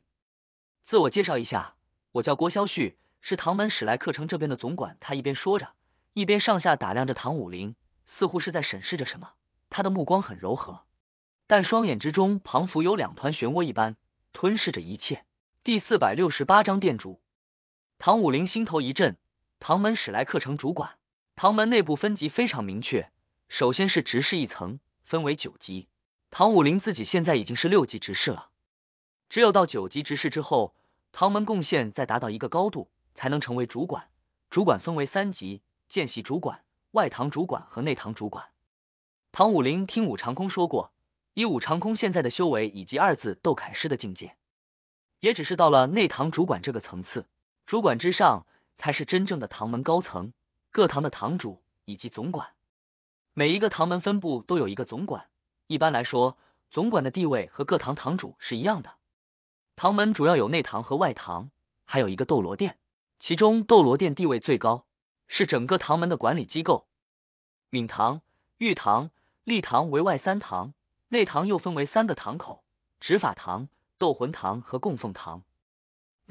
自我介绍一下，我叫郭肖旭，是唐门史莱克城这边的总管。他一边说着，一边上下打量着唐武林，似乎是在审视着什么。他的目光很柔和，但双眼之中仿佛有两团漩涡一般，吞噬着一切。第四百六十八章，店主。唐武林心头一震，唐门史莱克城主管。唐门内部分级非常明确，首先是执事一层，分为九级。唐武林自己现在已经是六级执事了，只有到九级执事之后，唐门贡献再达到一个高度，才能成为主管。主管分为三级：见习主管、外堂主管和内堂主管。唐武林听武长空说过，以武长空现在的修为以及二字斗凯师的境界，也只是到了内堂主管这个层次。主管之上，才是真正的唐门高层，各堂的堂主以及总管。每一个唐门分部都有一个总管，一般来说，总管的地位和各堂堂主是一样的。唐门主要有内堂和外堂，还有一个斗罗殿，其中斗罗殿地位最高，是整个唐门的管理机构。敏堂、玉堂、立堂为外三堂，内堂又分为三个堂口：执法堂、斗魂堂和供奉堂。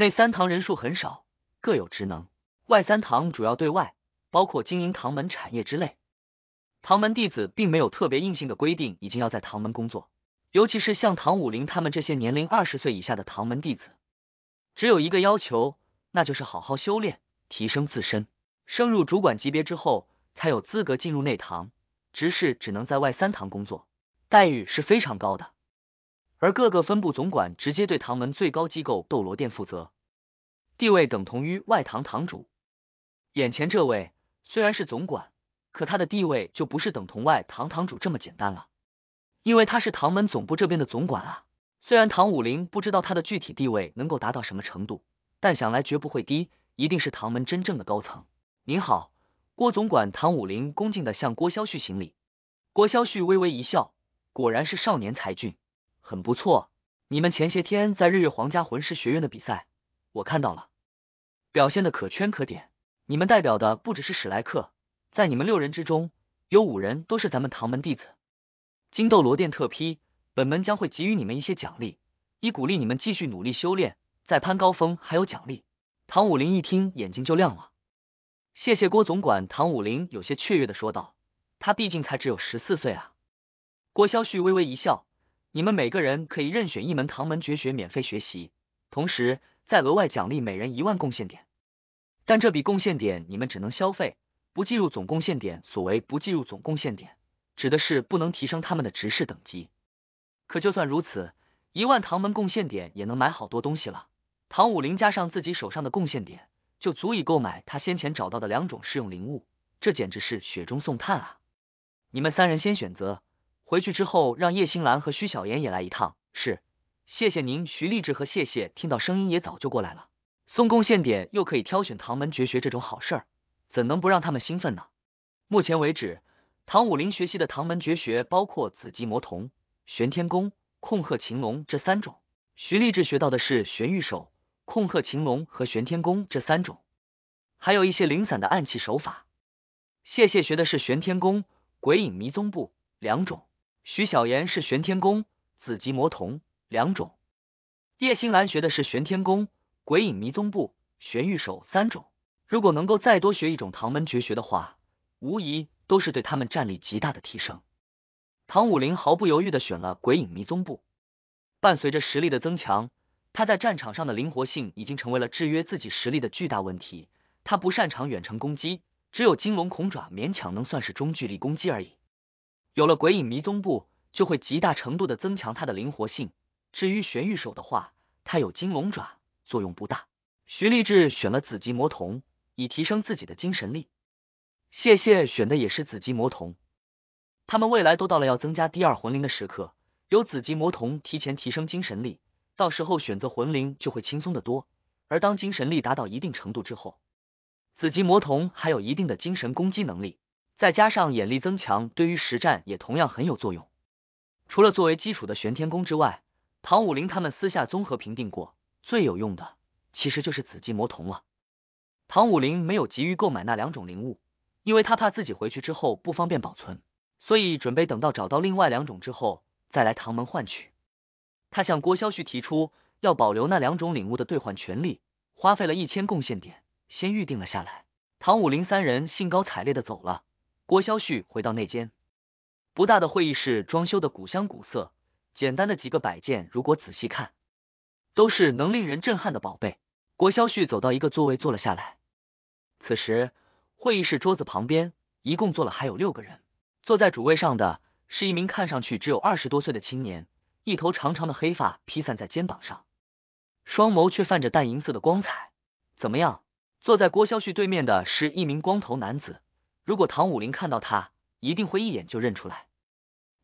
内三堂人数很少，各有职能。外三堂主要对外，包括经营唐门产业之类。唐门弟子并没有特别硬性的规定，已经要在唐门工作。尤其是像唐武林他们这些年龄二十岁以下的唐门弟子，只有一个要求，那就是好好修炼，提升自身。升入主管级别之后，才有资格进入内堂。执事只能在外三堂工作，待遇是非常高的。而各个分部总管直接对唐门最高机构斗罗殿负责，地位等同于外堂堂主。眼前这位虽然是总管，可他的地位就不是等同外堂堂主这么简单了，因为他是唐门总部这边的总管啊。虽然唐武林不知道他的具体地位能够达到什么程度，但想来绝不会低，一定是唐门真正的高层。您好，郭总管，唐武林恭敬的向郭萧旭行礼。郭萧旭微微一笑，果然是少年才俊。很不错，你们前些天在日月皇家魂师学院的比赛，我看到了，表现的可圈可点。你们代表的不只是史莱克，在你们六人之中，有五人都是咱们唐门弟子。金斗罗殿特批，本门将会给予你们一些奖励，以鼓励你们继续努力修炼，在攀高峰还有奖励。唐武林一听，眼睛就亮了。谢谢郭总管，唐武林有些雀跃的说道，他毕竟才只有十四岁啊。郭霄旭微微一笑。你们每个人可以任选一门唐门绝学免费学习，同时再额外奖励每人一万贡献点。但这笔贡献点你们只能消费，不计入总贡献点。所谓不计入总贡献点，指的是不能提升他们的执事等级。可就算如此，一万唐门贡献点也能买好多东西了。唐武林加上自己手上的贡献点，就足以购买他先前找到的两种试用灵物，这简直是雪中送炭啊！你们三人先选择。回去之后，让叶欣兰和徐小妍也来一趟。是，谢谢您。徐立志和谢谢听到声音也早就过来了。送贡献点又可以挑选唐门绝学这种好事，怎能不让他们兴奋呢？目前为止，唐武林学习的唐门绝学包括紫极魔童、玄天功、控鹤擒龙这三种。徐立志学到的是玄玉手、控鹤擒龙和玄天功这三种，还有一些零散的暗器手法。谢谢学的是玄天功、鬼影迷踪步两种。徐小言是玄天功、紫极魔童两种，叶星兰学的是玄天功、鬼影迷踪步、玄玉手三种。如果能够再多学一种唐门绝学的话，无疑都是对他们战力极大的提升。唐武林毫不犹豫的选了鬼影迷踪步。伴随着实力的增强，他在战场上的灵活性已经成为了制约自己实力的巨大问题。他不擅长远程攻击，只有金龙恐爪勉强能算是中距离攻击而已。有了鬼影迷踪步，就会极大程度的增强它的灵活性。至于玄玉手的话，它有金龙爪，作用不大。徐立志选了紫极魔瞳，以提升自己的精神力。谢谢选的也是紫极魔瞳。他们未来都到了要增加第二魂灵的时刻，有紫极魔瞳提前提升精神力，到时候选择魂灵就会轻松的多。而当精神力达到一定程度之后，紫极魔瞳还有一定的精神攻击能力。再加上眼力增强，对于实战也同样很有作用。除了作为基础的玄天功之外，唐武林他们私下综合评定过，最有用的其实就是紫极魔瞳了。唐武林没有急于购买那两种灵物，因为他怕自己回去之后不方便保存，所以准备等到找到另外两种之后再来唐门换取。他向郭萧旭提出要保留那两种领悟的兑换权利，花费了一千贡献点，先预定了下来。唐武林三人兴高采烈的走了。郭肖旭回到内间不大的会议室，装修的古香古色，简单的几个摆件，如果仔细看，都是能令人震撼的宝贝。郭肖旭走到一个座位坐了下来。此时，会议室桌子旁边一共坐了还有六个人。坐在主位上的是一名看上去只有二十多岁的青年，一头长长的黑发披散在肩膀上，双眸却泛着淡银色的光彩。怎么样？坐在郭肖旭对面的是一名光头男子。如果唐武林看到他，一定会一眼就认出来。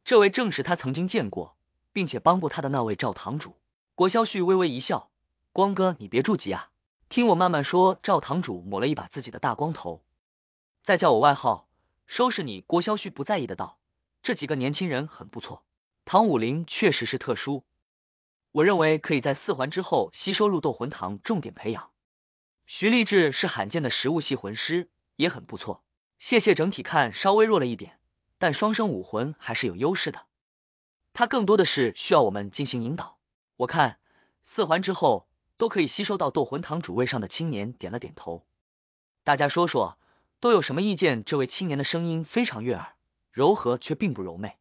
这位正是他曾经见过并且帮过他的那位赵堂主。郭霄旭微微一笑：“光哥，你别着急啊，听我慢慢说。”赵堂主抹了一把自己的大光头，再叫我外号，收拾你。郭霄旭不在意的道：“这几个年轻人很不错，唐武林确实是特殊，我认为可以在四环之后吸收入斗魂堂，重点培养。徐立志是罕见的食物系魂师，也很不错。”谢谢，整体看稍微弱了一点，但双生武魂还是有优势的。他更多的是需要我们进行引导。我看四环之后都可以吸收到。斗魂堂主位上的青年点了点头。大家说说都有什么意见？这位青年的声音非常悦耳，柔和却并不柔媚，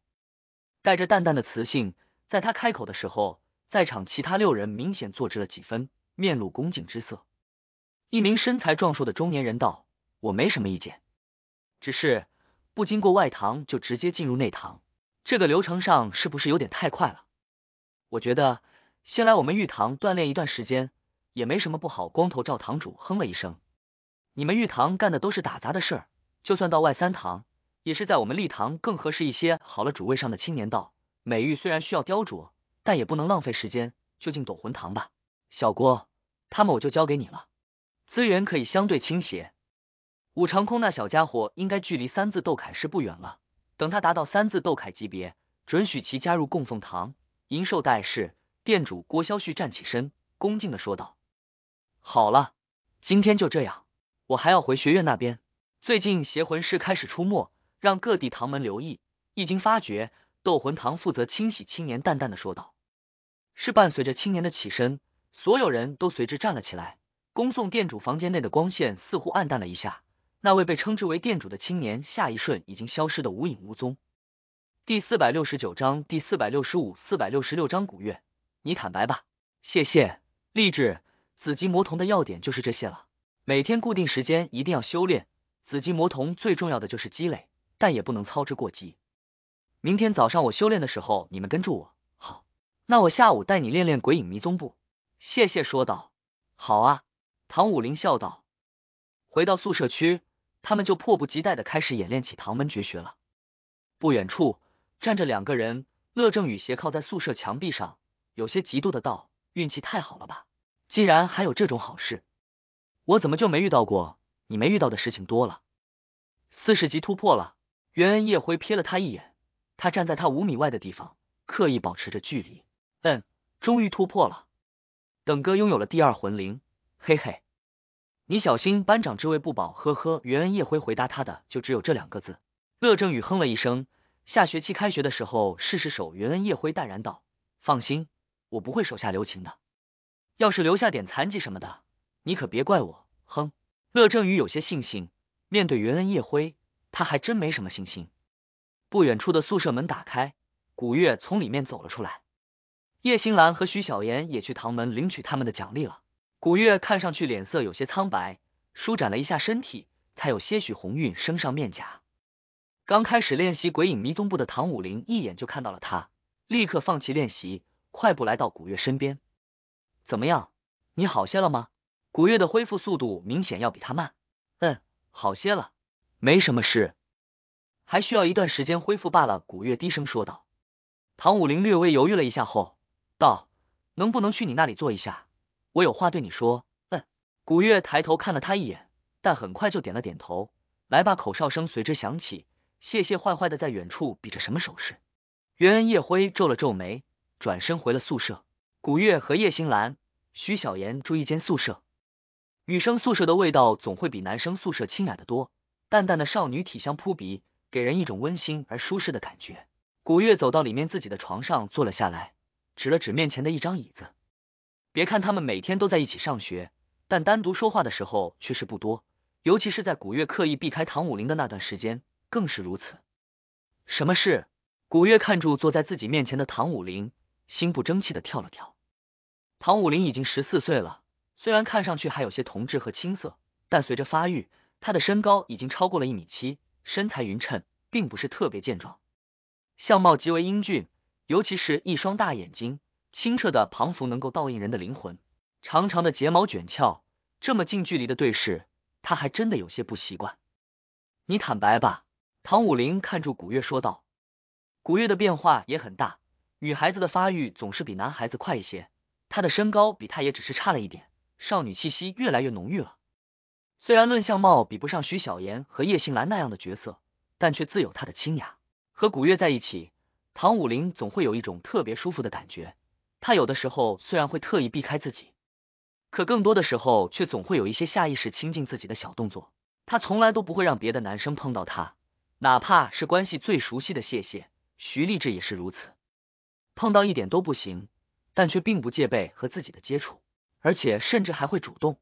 带着淡淡的磁性。在他开口的时候，在场其他六人明显坐直了几分，面露恭敬之色。一名身材壮硕的中年人道：“我没什么意见。”只是不经过外堂就直接进入内堂，这个流程上是不是有点太快了？我觉得先来我们玉堂锻炼一段时间也没什么不好。光头赵堂主哼了一声：“你们玉堂干的都是打杂的事儿，就算到外三堂，也是在我们立堂更合适一些。”好了，主位上的青年道美玉虽然需要雕琢，但也不能浪费时间，就进斗魂堂吧。小郭他们我就交给你了，资源可以相对倾斜。武长空那小家伙应该距离三字斗铠师不远了。等他达到三字斗铠级别，准许其加入供奉堂。银寿代世店主郭萧旭站起身，恭敬的说道：“好了，今天就这样。我还要回学院那边。最近邪魂师开始出没，让各地堂门留意，一经发觉，斗魂堂负责清洗。”青年淡淡的说道。是伴随着青年的起身，所有人都随之站了起来，恭送店主。房间内的光线似乎暗淡了一下。那位被称之为店主的青年，下一瞬已经消失的无影无踪。第四百六十九章、第四百六十五、四百六十六章。古月，你坦白吧。谢谢。励志。紫极魔童的要点就是这些了。每天固定时间一定要修炼。紫极魔童最重要的就是积累，但也不能操之过急。明天早上我修炼的时候，你们跟住我。好。那我下午带你练练鬼影迷踪步。谢谢。说道。好啊。唐武林笑道。回到宿舍区。他们就迫不及待的开始演练起唐门绝学了。不远处站着两个人，乐正宇斜靠在宿舍墙壁上，有些嫉妒的道：“运气太好了吧？竟然还有这种好事，我怎么就没遇到过？你没遇到的事情多了。”四十级突破了，袁恩叶辉瞥了他一眼，他站在他五米外的地方，刻意保持着距离。嗯，终于突破了，等哥拥有了第二魂灵，嘿嘿。你小心，班长之位不保。呵呵，袁恩叶辉回答他的就只有这两个字。乐正宇哼了一声，下学期开学的时候试试手。袁恩叶辉淡然道：“放心，我不会手下留情的。要是留下点残疾什么的，你可别怪我。”哼。乐正宇有些信心，面对袁恩叶辉，他还真没什么信心。不远处的宿舍门打开，古月从里面走了出来。叶星兰和徐小妍也去堂门领取他们的奖励了。古月看上去脸色有些苍白，舒展了一下身体，才有些许红晕升上面颊。刚开始练习鬼影迷踪步的唐武林一眼就看到了他，立刻放弃练习，快步来到古月身边。怎么样？你好些了吗？古月的恢复速度明显要比他慢。嗯，好些了，没什么事，还需要一段时间恢复罢了。古月低声说道。唐武林略微犹豫了一下后，道：“能不能去你那里坐一下？”我有话对你说。嗯，古月抬头看了他一眼，但很快就点了点头。来吧，口哨声随之响起，谢谢坏坏的在远处比着什么手势。袁恩、叶辉皱了皱眉，转身回了宿舍。古月和叶星兰、徐小妍住一间宿舍。女生宿舍的味道总会比男生宿舍清雅的多，淡淡的少女体香扑鼻，给人一种温馨而舒适的感觉。古月走到里面自己的床上坐了下来，指了指面前的一张椅子。别看他们每天都在一起上学，但单独说话的时候却是不多，尤其是在古月刻意避开唐武林的那段时间，更是如此。什么事？古月看住坐在自己面前的唐武林，心不争气的跳了跳。唐武林已经十四岁了，虽然看上去还有些童稚和青涩，但随着发育，他的身高已经超过了一米七，身材匀称，并不是特别健壮，相貌极为英俊，尤其是一双大眼睛。清澈的庞幅能够倒映人的灵魂，长长的睫毛卷翘，这么近距离的对视，他还真的有些不习惯。你坦白吧，唐武林看住古月说道。古月的变化也很大，女孩子的发育总是比男孩子快一些，她的身高比他也只是差了一点，少女气息越来越浓郁了。虽然论相貌比不上徐小妍和叶杏兰那样的角色，但却自有她的清雅。和古月在一起，唐武林总会有一种特别舒服的感觉。他有的时候虽然会特意避开自己，可更多的时候却总会有一些下意识亲近自己的小动作。他从来都不会让别的男生碰到他，哪怕是关系最熟悉的谢谢、徐立志也是如此，碰到一点都不行，但却并不戒备和自己的接触，而且甚至还会主动。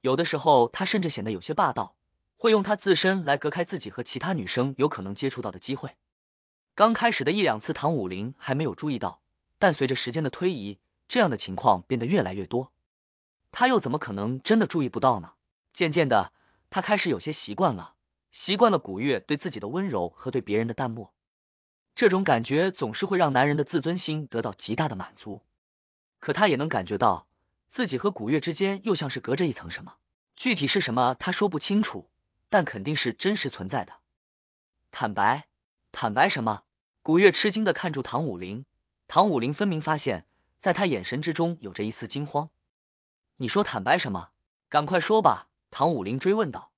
有的时候他甚至显得有些霸道，会用他自身来隔开自己和其他女生有可能接触到的机会。刚开始的一两次，唐武林还没有注意到。但随着时间的推移，这样的情况变得越来越多，他又怎么可能真的注意不到呢？渐渐的，他开始有些习惯了，习惯了古月对自己的温柔和对别人的淡漠。这种感觉总是会让男人的自尊心得到极大的满足。可他也能感觉到，自己和古月之间又像是隔着一层什么，具体是什么，他说不清楚，但肯定是真实存在的。坦白，坦白什么？古月吃惊的看住唐武林。唐武林分明发现，在他眼神之中有着一丝惊慌。你说坦白什么？赶快说吧！唐武林追问道。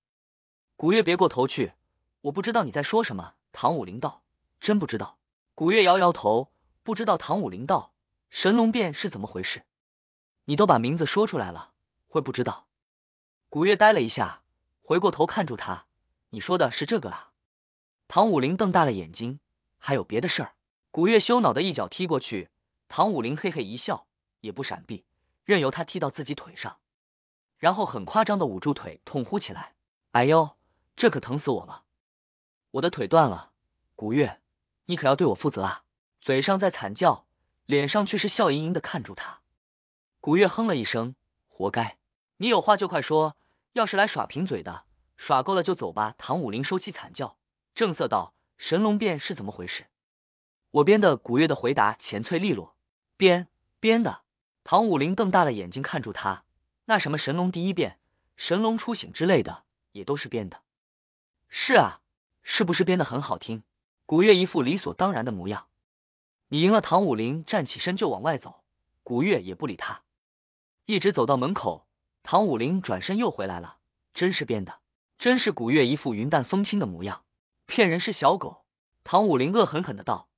古月别过头去，我不知道你在说什么。唐武林道：“真不知道。”古月摇摇头，不知道唐武林道：“神龙变是怎么回事？”你都把名字说出来了，会不知道？古月呆了一下，回过头看住他。你说的是这个啊？唐武林瞪大了眼睛。还有别的事儿？古月羞恼的一脚踢过去，唐武林嘿嘿一笑，也不闪避，任由他踢到自己腿上，然后很夸张的捂住腿，痛哭起来：“哎呦，这可疼死我了，我的腿断了！”古月，你可要对我负责啊！嘴上在惨叫，脸上却是笑盈盈的看住他。古月哼了一声：“活该！你有话就快说，要是来耍贫嘴的，耍够了就走吧。”唐武林收起惨叫，正色道：“神龙变是怎么回事？”我编的古月的回答，前脆利落，编编的。唐武林瞪大了眼睛看住他，那什么神龙第一变、神龙初醒之类的，也都是编的。是啊，是不是编的很好听？古月一副理所当然的模样。你赢了，唐武林站起身就往外走，古月也不理他，一直走到门口，唐武林转身又回来了，真是编的，真是古月一副云淡风轻的模样，骗人是小狗。唐武林恶狠狠的道。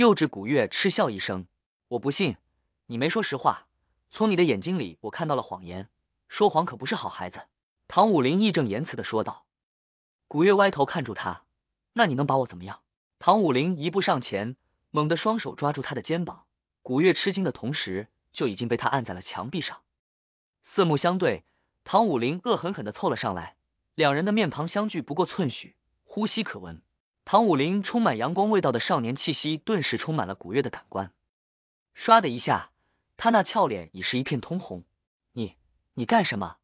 幼稚古月嗤笑一声，我不信，你没说实话。从你的眼睛里，我看到了谎言。说谎可不是好孩子。”唐武林义正言辞的说道。古月歪头看住他，那你能把我怎么样？唐武林一步上前，猛地双手抓住他的肩膀。古月吃惊的同时，就已经被他按在了墙壁上。四目相对，唐武林恶狠狠的凑了上来，两人的面庞相距不过寸许，呼吸可闻。唐武林充满阳光味道的少年气息，顿时充满了古月的感官。唰的一下，他那俏脸已是一片通红。你，你干什么？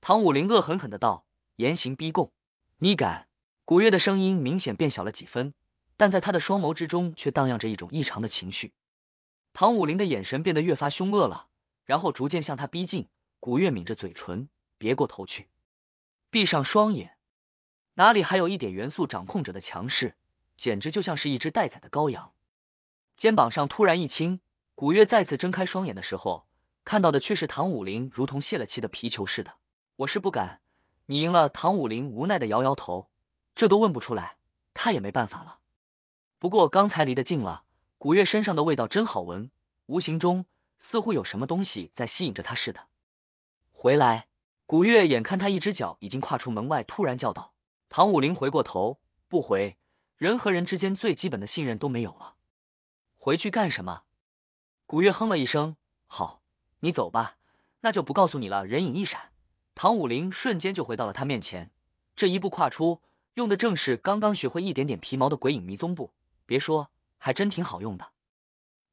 唐武林恶狠狠的道：“严刑逼供，你敢？”古月的声音明显变小了几分，但在他的双眸之中却荡漾着一种异常的情绪。唐武林的眼神变得越发凶恶了，然后逐渐向他逼近。古月抿着嘴唇，别过头去，闭上双眼。哪里还有一点元素掌控者的强势？简直就像是一只待宰的羔羊。肩膀上突然一轻，古月再次睁开双眼的时候，看到的却是唐武林如同泄了气的皮球似的。我是不敢，你赢了。唐武林无奈的摇摇头，这都问不出来，他也没办法了。不过刚才离得近了，古月身上的味道真好闻，无形中似乎有什么东西在吸引着他似的。回来，古月眼看他一只脚已经跨出门外，突然叫道。唐武林回过头，不回。人和人之间最基本的信任都没有了，回去干什么？古月哼了一声，好，你走吧，那就不告诉你了。人影一闪，唐武林瞬间就回到了他面前。这一步跨出，用的正是刚刚学会一点点皮毛的鬼影迷踪步，别说，还真挺好用的。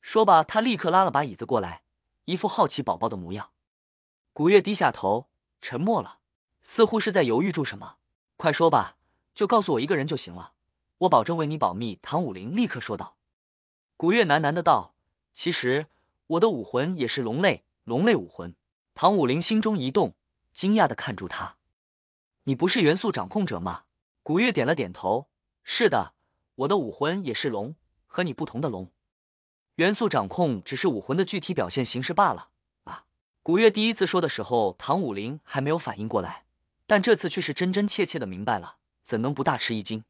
说吧，他立刻拉了把椅子过来，一副好奇宝宝的模样。古月低下头，沉默了，似乎是在犹豫住什么。快说吧，就告诉我一个人就行了，我保证为你保密。”唐武林立刻说道。古月喃喃的道：“其实我的武魂也是龙类，龙类武魂。”唐武林心中一动，惊讶的看住他：“你不是元素掌控者吗？”古月点了点头：“是的，我的武魂也是龙，和你不同的龙。元素掌控只是武魂的具体表现形式罢了。”古月第一次说的时候，唐武林还没有反应过来。但这次却是真真切切的明白了，怎能不大吃一惊？